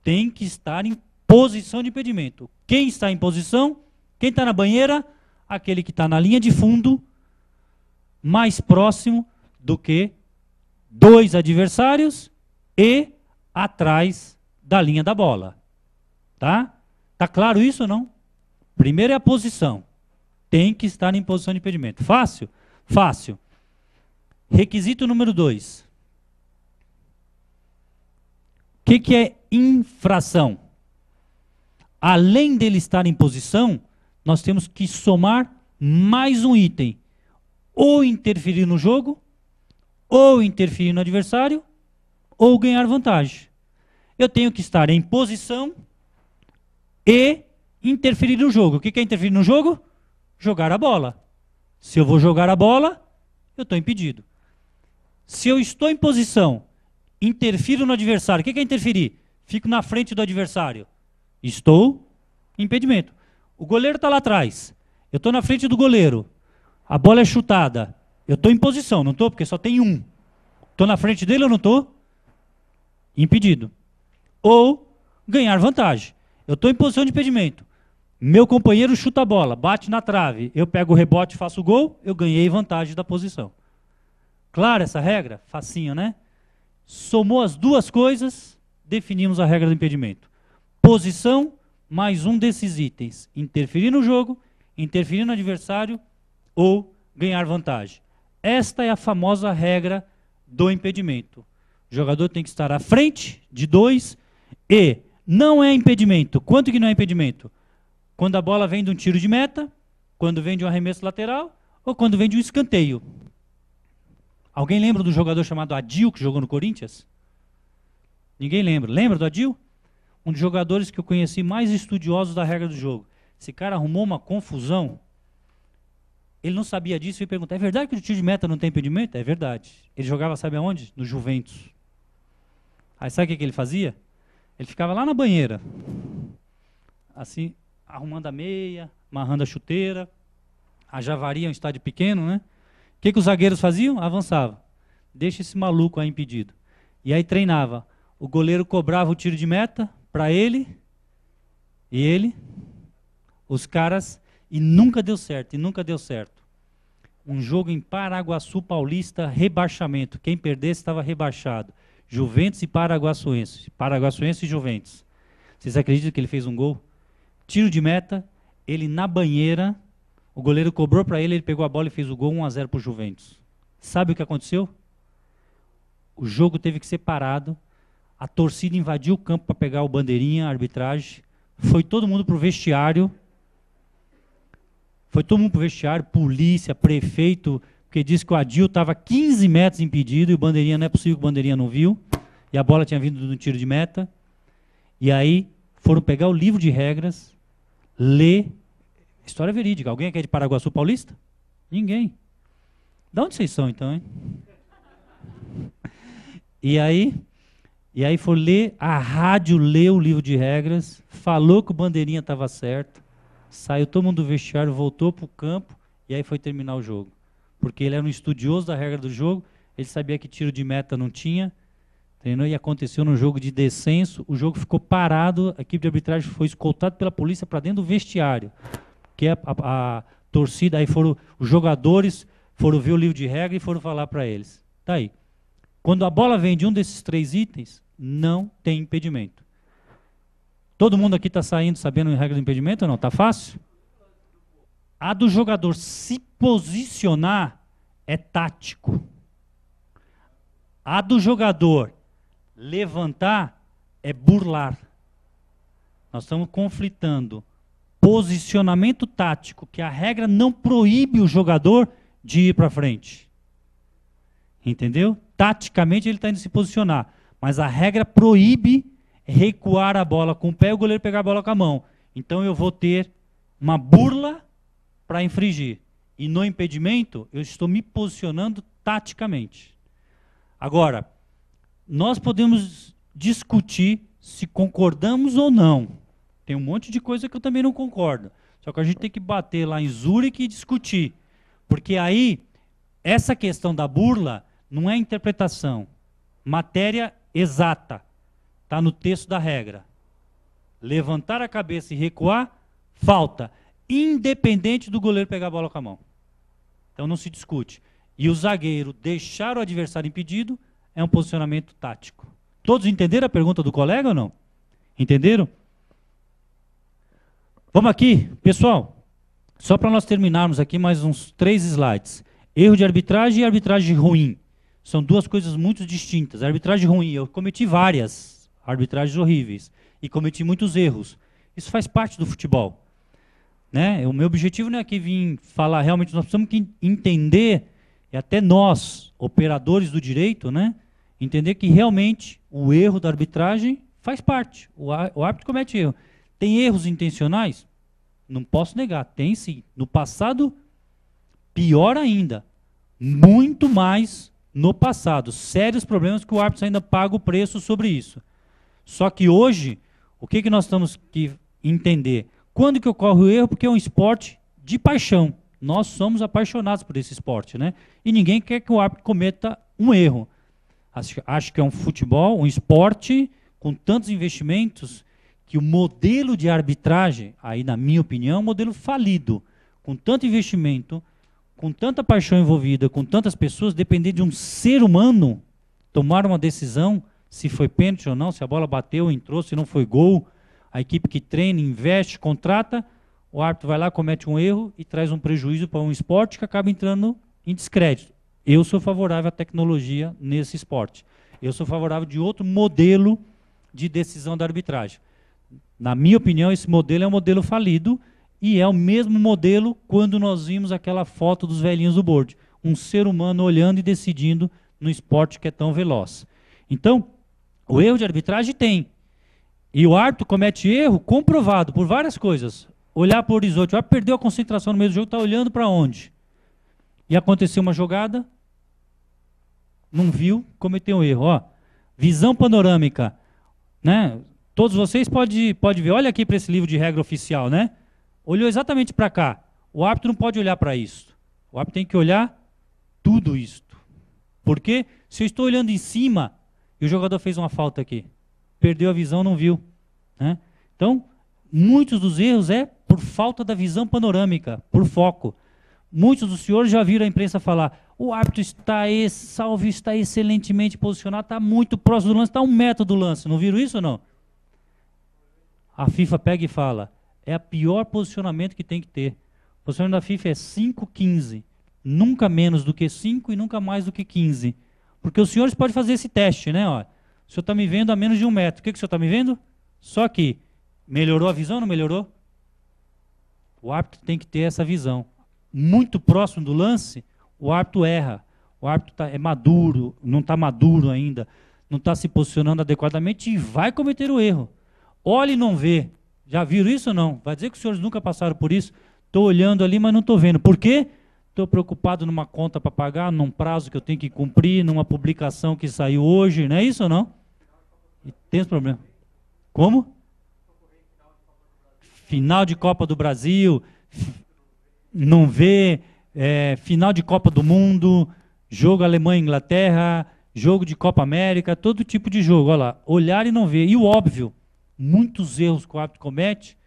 tem que estar em posição de impedimento. Quem está em posição? Quem está na banheira? Aquele que está na linha de fundo, mais próximo do que dois adversários e atrás da linha da bola. Tá? Tá claro isso ou não? Primeiro é a posição. Tem que estar em posição de impedimento. Fácil? Fácil. Requisito número dois. O que, que é infração? Além dele estar em posição, nós temos que somar mais um item. Ou interferir no jogo, ou interferir no adversário, ou ganhar vantagem. Eu tenho que estar em posição e interferir no jogo. O que é interferir no jogo? Jogar a bola. Se eu vou jogar a bola, eu estou impedido. Se eu estou em posição, interfiro no adversário. O que é interferir? Fico na frente do adversário. Estou impedimento. O goleiro está lá atrás. Eu estou na frente do goleiro. A bola é chutada. Eu estou em posição, não estou? Porque só tem um. Estou na frente dele ou não estou? Impedido. Ou ganhar vantagem. Eu estou em posição de impedimento. Meu companheiro chuta a bola, bate na trave. Eu pego o rebote, faço o gol, eu ganhei vantagem da posição. Clara essa regra? Facinho, né? Somou as duas coisas, definimos a regra do impedimento. Posição mais um desses itens: interferir no jogo, interferir no adversário ou ganhar vantagem. Esta é a famosa regra do impedimento. O jogador tem que estar à frente de dois e não é impedimento. Quanto que não é impedimento? Quando a bola vem de um tiro de meta, quando vem de um arremesso lateral ou quando vem de um escanteio. Alguém lembra do jogador chamado Adil que jogou no Corinthians? Ninguém lembra. Lembra do Adil? um dos jogadores que eu conheci mais estudiosos da regra do jogo. Esse cara arrumou uma confusão. Ele não sabia disso e perguntou: é verdade que o tiro de meta não tem impedimento? É verdade. Ele jogava, sabe aonde? No Juventus. Aí sabe o que, ele fazia? Ele ficava lá na banheira, assim, arrumando a meia, amarrando a chuteira. A Javari é um estádio pequeno, né? O que, que os zagueiros faziam? Avançava. Deixa esse maluco aí impedido. E aí treinava. O goleiro cobrava o tiro de meta, para ele, e ele, os caras, e nunca deu certo, e nunca deu certo. Um jogo em Paraguaçu Paulista, rebaixamento. Quem perdesse estava rebaixado. Juventus e Paraguaçuense. Paraguaçuense e Juventus. Vocês acreditam que ele fez um gol? Tiro de meta, ele na banheira, o goleiro cobrou para ele, ele pegou a bola e fez o gol 1 a 0 para o Juventus. Sabe o que aconteceu? O jogo teve que ser parado a torcida invadiu o campo para pegar o bandeirinha, a arbitragem. Foi todo mundo para o vestiário. Foi todo mundo para o vestiário, polícia, prefeito, porque disse que o Adil estava 15 metros impedido e o bandeirinha não é possível que o bandeirinha não viu. E a bola tinha vindo no tiro de meta. E aí foram pegar o livro de regras, ler. História verídica. Alguém aqui é de Paraguaçu Paulista? Ninguém. Da onde vocês são então, hein? E aí e aí foi ler, a rádio leu o livro de regras, falou que o bandeirinha estava certo, saiu todo mundo do vestiário, voltou para o campo e aí foi terminar o jogo. Porque ele era um estudioso da regra do jogo, ele sabia que tiro de meta não tinha, treinou e aconteceu no jogo de descenso, o jogo ficou parado, a equipe de arbitragem foi escoltada pela polícia para dentro do vestiário, que a, a, a torcida, aí foram os jogadores, foram ver o livro de regra e foram falar para eles. Tá aí. Quando a bola vem de um desses três itens, não tem impedimento. Todo mundo aqui está saindo sabendo a regra do impedimento ou não? Está fácil? A do jogador se posicionar é tático. A do jogador levantar é burlar. Nós estamos conflitando posicionamento tático, que a regra não proíbe o jogador de ir para frente. Entendeu? taticamente ele está indo se posicionar. Mas a regra proíbe recuar a bola com o pé e o goleiro pegar a bola com a mão. Então eu vou ter uma burla para infringir. E no impedimento, eu estou me posicionando taticamente. Agora, nós podemos discutir se concordamos ou não. Tem um monte de coisa que eu também não concordo. Só que a gente tem que bater lá em Zurique e discutir. Porque aí, essa questão da burla, não é interpretação. Matéria exata. Está no texto da regra. Levantar a cabeça e recuar, falta. Independente do goleiro pegar a bola com a mão. Então não se discute. E o zagueiro deixar o adversário impedido é um posicionamento tático. Todos entenderam a pergunta do colega ou não? Entenderam? Vamos aqui, pessoal. Só para nós terminarmos aqui mais uns três slides. Erro de arbitragem e arbitragem ruim. São duas coisas muito distintas. A arbitragem ruim, eu cometi várias arbitragens horríveis e cometi muitos erros. Isso faz parte do futebol. Né? O meu objetivo não é aqui vir falar, realmente nós precisamos que entender, e até nós, operadores do direito, né, entender que realmente o erro da arbitragem faz parte. O, o árbitro comete erro. Tem erros intencionais? Não posso negar, tem sim. No passado, pior ainda. Muito mais no passado. Sérios problemas que o árbitro ainda paga o preço sobre isso. Só que hoje, o que, que nós temos que entender? Quando que ocorre o erro? Porque é um esporte de paixão. Nós somos apaixonados por esse esporte, né? E ninguém quer que o árbitro cometa um erro. Acho, acho que é um futebol, um esporte com tantos investimentos que o modelo de arbitragem, aí na minha opinião, é um modelo falido. Com tanto investimento, com tanta paixão envolvida, com tantas pessoas, depender de um ser humano tomar uma decisão se foi pênalti ou não, se a bola bateu, entrou, se não foi gol. A equipe que treina, investe, contrata, o árbitro vai lá, comete um erro e traz um prejuízo para um esporte que acaba entrando em descrédito. Eu sou favorável à tecnologia nesse esporte. Eu sou favorável de outro modelo de decisão da arbitragem. Na minha opinião, esse modelo é um modelo falido e é o mesmo modelo quando nós vimos aquela foto dos velhinhos do board. Um ser humano olhando e decidindo no esporte que é tão veloz. Então, o erro de arbitragem tem. E o árbitro comete erro comprovado por várias coisas. Olhar para o horizonte. Ah, perdeu a concentração no meio do jogo, está olhando para onde? E aconteceu uma jogada, não viu, cometeu um erro. Ó, visão panorâmica. Né? Todos vocês podem pode ver. Olha aqui para esse livro de regra oficial, né? olhou exatamente para cá. O árbitro não pode olhar para isso. O árbitro tem que olhar tudo isto. Porque se eu estou olhando em cima e o jogador fez uma falta aqui, perdeu a visão, não viu. Né? Então, muitos dos erros é por falta da visão panorâmica, por foco. Muitos dos senhores já viram a imprensa falar: o árbitro está, ex salve, está excelentemente posicionado, está muito próximo do lance, está um metro do lance. Não viram isso ou não? A FIFA pega e fala: é o pior posicionamento que tem que ter. O posicionamento da FIFA é 5,15. Nunca menos do que 5 e nunca mais do que 15. Porque os senhores podem fazer esse teste, né? Ó, o senhor está me vendo a menos de um metro. O que, que o senhor está me vendo? Só que melhorou a visão ou não melhorou? O árbitro tem que ter essa visão. Muito próximo do lance, o árbitro erra. O árbitro tá, é maduro, não está maduro ainda, não está se posicionando adequadamente e vai cometer o erro. Olhe e não vê. Já viram isso ou não? Vai dizer que os senhores nunca passaram por isso? Estou olhando ali, mas não estou vendo. Por quê? Estou preocupado numa conta para pagar, num prazo que eu tenho que cumprir, numa publicação que saiu hoje, não é isso ou não? E tem esse problema. Como? Final de Copa do Brasil, não vê, é, final de Copa do Mundo, jogo Alemanha-Inglaterra, jogo de Copa América, todo tipo de jogo. Olha lá, olhar e não ver. E o óbvio, muitos erros que o árbitro comete,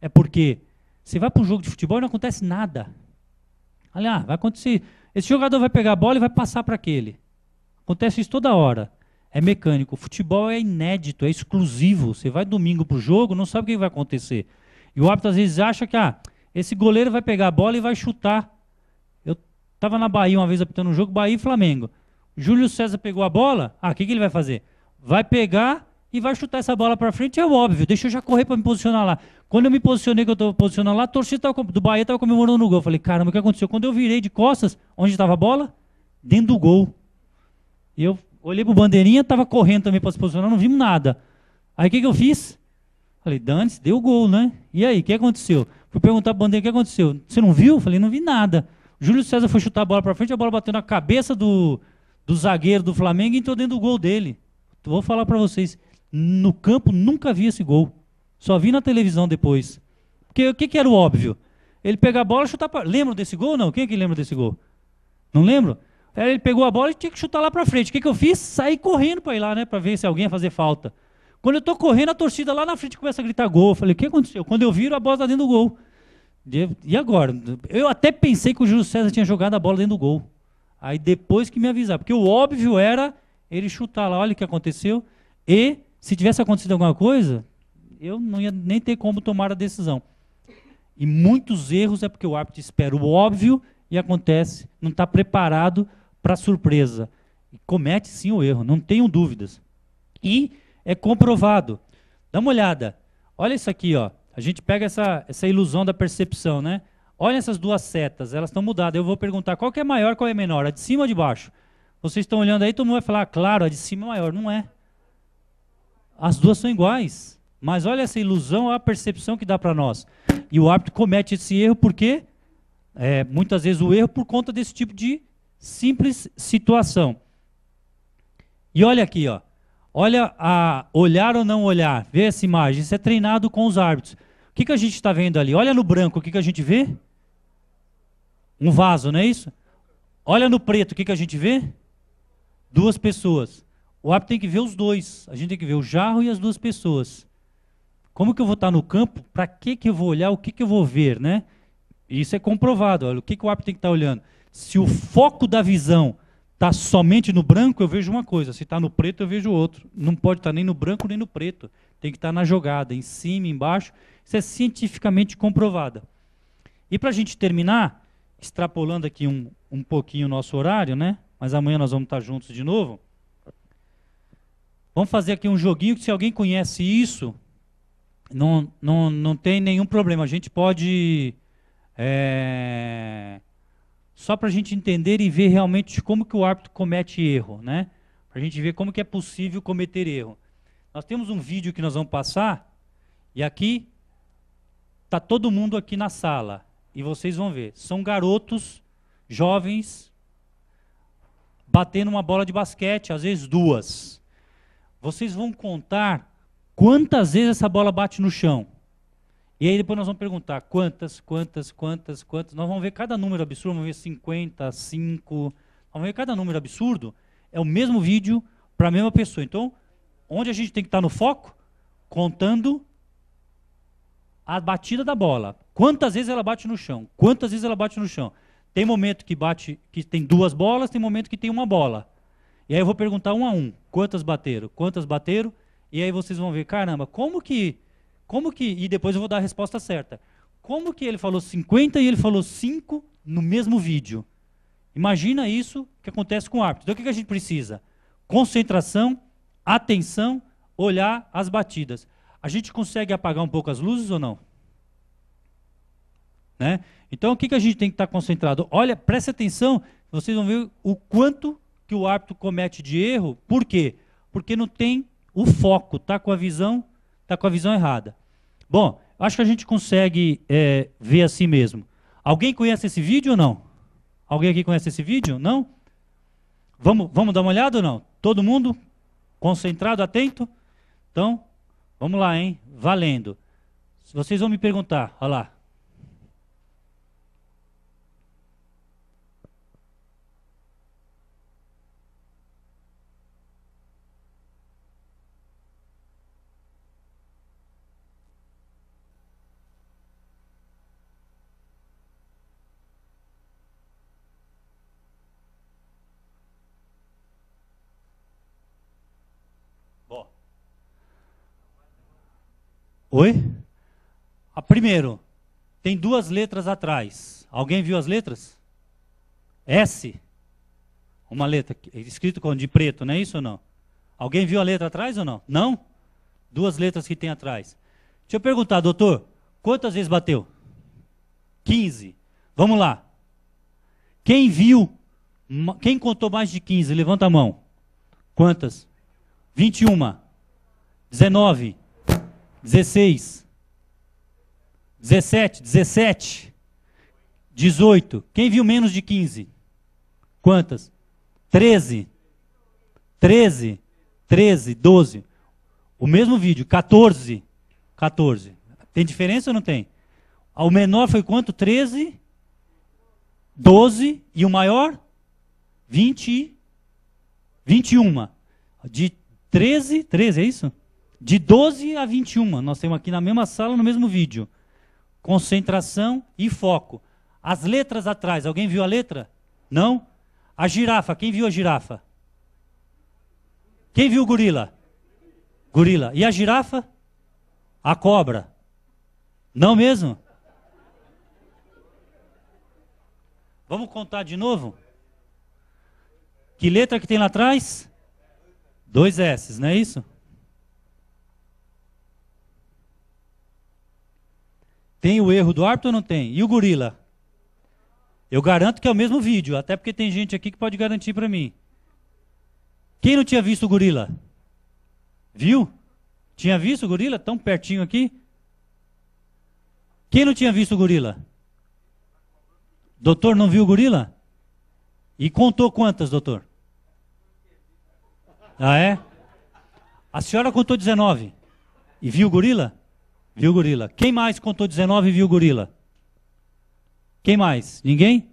é porque você vai para um jogo de futebol e não acontece nada. Olha, ah, vai acontecer. Esse jogador vai pegar a bola e vai passar para aquele. Acontece isso toda hora. É mecânico. O futebol é inédito, é exclusivo. Você vai domingo para o jogo, não sabe o que vai acontecer. E o árbitro às vezes acha que ah, esse goleiro vai pegar a bola e vai chutar. Eu estava na Bahia uma vez apitando um jogo, Bahia e Flamengo. Júlio César pegou a bola, ah, o que, que ele vai fazer? Vai pegar e vai chutar essa bola para frente, é óbvio. Deixa eu já correr para me posicionar lá. Quando eu me posicionei, que eu estou posicionando lá, a torcida tava, do Bahia estava comemorando no gol. Eu falei, caramba, o que aconteceu? Quando eu virei de costas, onde estava a bola? Dentro do gol. E eu olhei para bandeirinha, estava correndo também para se posicionar, não vimos nada. Aí o que, que eu fiz? Falei, Dantes, deu gol, né? E aí, o que aconteceu? Fui perguntar para o bandeirinha o que aconteceu. Você não viu? Falei, não vi nada. Júlio César foi chutar a bola para frente, a bola bateu na cabeça do, do zagueiro do Flamengo e entrou dentro do gol dele. Vou falar para vocês. No campo nunca vi esse gol. Só vi na televisão depois. Porque o que, que era o óbvio? Ele pegar a bola e chutar para. Lembra desse gol não? Quem é que lembra desse gol? Não lembro? Aí ele pegou a bola e tinha que chutar lá para frente. O que, que eu fiz? Saí correndo para ir lá, né? Para ver se alguém ia fazer falta. Quando eu estou correndo, a torcida lá na frente começa a gritar gol. Eu falei, o que aconteceu? Quando eu viro, a bola está dentro do gol. E agora? Eu até pensei que o Júlio César tinha jogado a bola dentro do gol. Aí depois que me avisaram. Porque o óbvio era ele chutar lá, olha o que aconteceu. E se tivesse acontecido alguma coisa, eu não ia nem ter como tomar a decisão. E muitos erros é porque o árbitro espera o óbvio e acontece, não está preparado para a surpresa. E comete sim o erro, não tenho dúvidas. E é comprovado. Dá uma olhada. Olha isso aqui, ó. A gente pega essa, essa ilusão da percepção, né? Olha essas duas setas, elas estão mudadas. Eu vou perguntar qual é maior, qual é menor, a de cima ou de baixo? Vocês estão olhando aí, todo mundo vai falar, ah, claro, a de cima é maior. Não é. As duas são iguais. Mas olha essa ilusão, a percepção que dá para nós. E o árbitro comete esse erro porque, é, muitas vezes, o erro por conta desse tipo de simples situação. E olha aqui, ó. olha a olhar ou não olhar, vê essa imagem, isso é treinado com os árbitros. O que, que a gente está vendo ali? Olha no branco, o que, que a gente vê? Um vaso, não é isso? Olha no preto, o que, que a gente vê? Duas pessoas. O árbitro tem que ver os dois. A gente tem que ver o jarro e as duas pessoas. Como que eu vou estar tá no campo? Para que que eu vou olhar? O que que eu vou ver, né? Isso é comprovado. Olha, o que que o árbitro tem que estar tá olhando? Se o foco da visão está somente no branco, eu vejo uma coisa. Se está no preto, eu vejo outro. Não pode estar tá nem no branco nem no preto. Tem que estar na jogada, em cima, embaixo. Isso é cientificamente comprovado. E para a gente terminar, extrapolando aqui um, um pouquinho o nosso horário, né? Mas amanhã nós vamos estar juntos de novo. Vamos fazer aqui um joguinho que se alguém conhece isso, não, não, não tem nenhum problema. A gente pode. É, só para a gente entender e ver realmente como que o árbitro comete erro, né? Para a gente ver como que é possível cometer erro. Nós temos um vídeo que nós vamos passar e aqui tá todo mundo aqui na sala e vocês vão ver. São garotos jovens batendo uma bola de basquete, às vezes duas. Vocês vão contar quantas vezes essa bola bate no chão. E aí depois nós vamos perguntar quantas, quantas, quantas, quantas. Nós vamos ver cada número absurdo, vamos ver 50, 5. Vamos ver cada número absurdo. É o mesmo vídeo para a mesma pessoa. Então, onde a gente tem que estar no foco? Contando a batida da bola. Quantas vezes ela bate no chão? Quantas vezes ela bate no chão? Tem momento que bate que tem duas bolas, tem momento que tem uma bola. E aí eu vou perguntar um a um, quantas bateram, quantas bateram, e aí vocês vão ver, caramba, como que, como que, e depois eu vou dar a resposta certa. Como que ele falou 50 e ele falou 5 no mesmo vídeo? Imagina isso que acontece com o árbitro. Então o que, que a gente precisa? Concentração, atenção, olhar as batidas. A gente consegue apagar um pouco as luzes ou não? Né? Então o que, que a gente tem que estar tá concentrado? Olha, preste atenção, vocês vão ver o quanto que o árbitro comete de erro, por quê? Porque não tem o foco, tá com a visão, tá com a visão errada. Bom, acho que a gente consegue é, ver assim mesmo. Alguém conhece esse vídeo ou não? Alguém aqui conhece esse vídeo? Não? Vamos, vamos dar uma olhada ou não? Todo mundo concentrado, atento? Então, vamos lá, hein? Valendo. Vocês vão me perguntar, olha lá. Oi? A ah, primeiro, tem duas letras atrás. Alguém viu as letras? S. Uma letra escrito com de preto, não é isso ou não? Alguém viu a letra atrás ou não? Não? Duas letras que tem atrás. Deixa eu perguntar, doutor, quantas vezes bateu? 15. Vamos lá. Quem viu, quem contou mais de 15? Levanta a mão. Quantas? 21. 19. 16, 17, 17, 18. Quem viu menos de 15? Quantas? 13, 13, 13, 12. O mesmo vídeo, 14, 14. Tem diferença ou não tem? O menor foi quanto? 13, 12 e o maior? 20, 21. De 13, 13, é isso? De 12 a 21, nós temos aqui na mesma sala, no mesmo vídeo. Concentração e foco. As letras atrás, alguém viu a letra? Não? A girafa, quem viu a girafa? Quem viu o gorila? Gorila. E a girafa? A cobra. Não mesmo? Vamos contar de novo? Que letra que tem lá atrás? Dois S's, não é isso? Tem o erro do árbitro ou não tem? E o gorila? Eu garanto que é o mesmo vídeo, até porque tem gente aqui que pode garantir para mim. Quem não tinha visto o gorila? Viu? Tinha visto o gorila tão pertinho aqui? Quem não tinha visto o gorila? Doutor, não viu o gorila? E contou quantas, doutor? Ah, é? A senhora contou 19. E viu o gorila? Viu, gorila? Quem mais contou 19 e viu, gorila? Quem mais? Ninguém?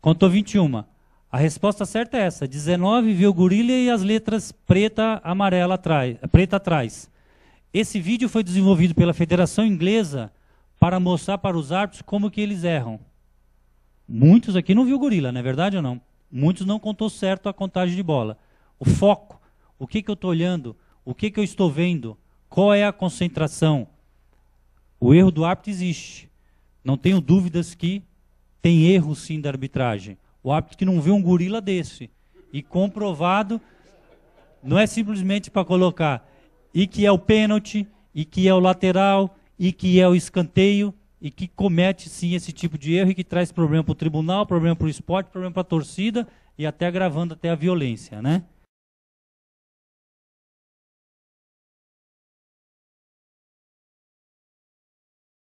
Contou 21. A resposta certa é essa: 19 viu, gorila e as letras preta, amarela atrás, preta atrás. Esse vídeo foi desenvolvido pela Federação Inglesa para mostrar para os árbitros como que eles erram. Muitos aqui não viu gorila, não é verdade ou não? Muitos não contou certo a contagem de bola. O foco, o que, que eu estou olhando, o que, que eu estou vendo, qual é a concentração, o erro do árbitro existe. Não tenho dúvidas que tem erro sim da arbitragem. O árbitro que não vê um gorila desse. E comprovado, não é simplesmente para colocar e que é o pênalti, e que é o lateral, e que é o escanteio, e que comete sim esse tipo de erro e que traz problema para o tribunal, problema para o esporte, problema para a torcida e até agravando até a violência, né?